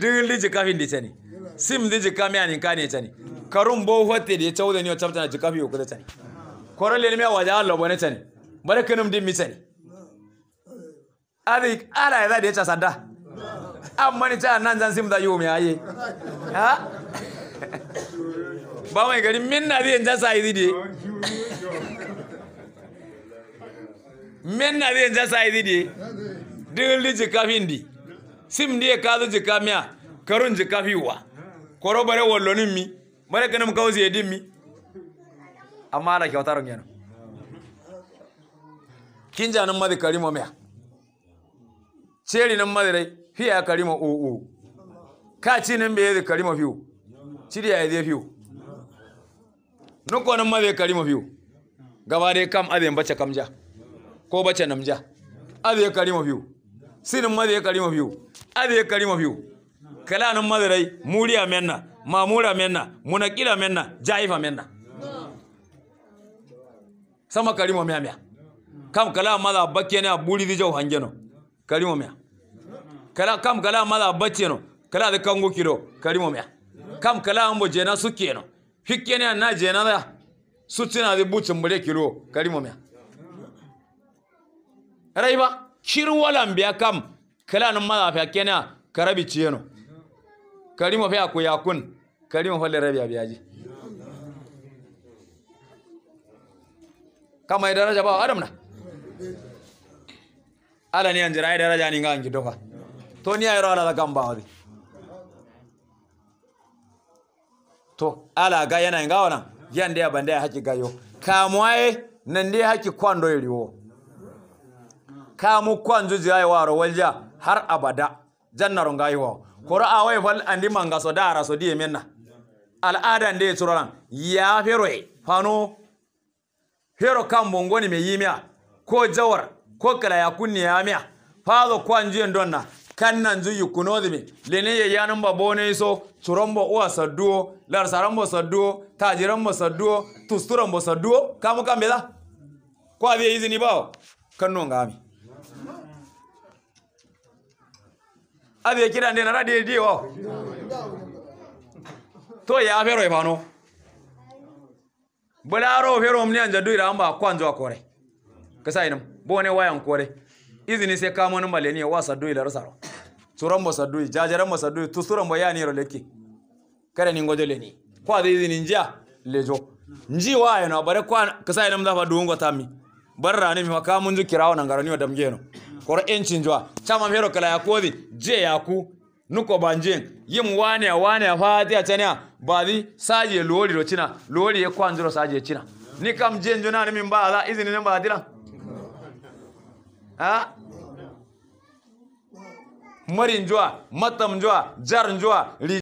dingildi ta chani sim simdi jikka mi anin kane tani karun bo hotte de tawde ni tawta na jikka biyo kuda tani korole mi waja Allah bone tani bare kanum din mi tani adik ala da de ta da amma ni ta nan zan sim da yo mi aye ha <laughs> ba mai gari min na zai jasa yi zide min na zai jasa yi zide dilli jikafin di sim ne ka zo jikamiya karun wa. koro bare wallonin mi bare ganin gauzi ya din mi amma ala kyauta ron yana kin nan madi karimo miya ceri nan madi dai ya karimo o'o ka ci nan bai zai karimo fiyo ciri ya zai fiyo nuko nan madi karimo fiyo gaba dai kam azai bace kamja ko bace namja azai karimo fiyo sinin madi karimo fiyo azai karimo fiyo kalanin madarai muriya menna mamura menna munakila menna jaifa menna sama karimo miya miya kam kala mala bakke ne buri dijo hangeno karimo miya kala kam kala mala bacce no kala da kango kiro karimo miya kam kala ambo jena suke no fikke ne na jena da sutina da bucin mure kiro karimo mya raiba kirwalan biya kam kala nan mala fa kenya karabi ciyeno karima fi ko yakun karima fa larabi abiyaji kama ya daraja ba adam na ala ni anjira ya daraja ni ngangi dofa to ni ayro ala gamba wadi to ala ga yana ngawa nan da ya banda ya haki gayo kamwaye nan dai haki kwando yiriwo kamu kwanzu ziyai waro walja har abada jannaron gayiwa a awai e fal andi manga so dara so di e menna al'ada nde turan e ya fero e fano fero kan bongoni me yimiya ko jawar ko kala ya kunni ya miya fado kwanjien donna nan ju yukunodimi lene ye yanun ba bone so ba uwa saduo lar sarambo saduo tajirambo saduo tusturambo saduo kamu kambela kwa bi izini bao kanno ngami abe kira ndena radi di wa to ya fero ibano bano bularo fero mni anja duira amba kwanzo akore kasa inam bone wayan kore izini se kamo no maleni wa sadui la rasaro suran mo sadui jajaran mo sadui tusuran mo yani ro kare ni ngojo leni kwa izini njia lejo nji wayo na bare kwa kasa inam fa duungo tami barra ni maka mun ju kirawo nan garani wadam geno kor encin jwa chama mero kala ya kodi je ya ku nuko banjen yim wane wane a tanya badi saje lori ro china lori ya kwanjuro saje china ni kam jenjo na min ba ala izini ne ba dira ha marin jwa matam jwa jar jwa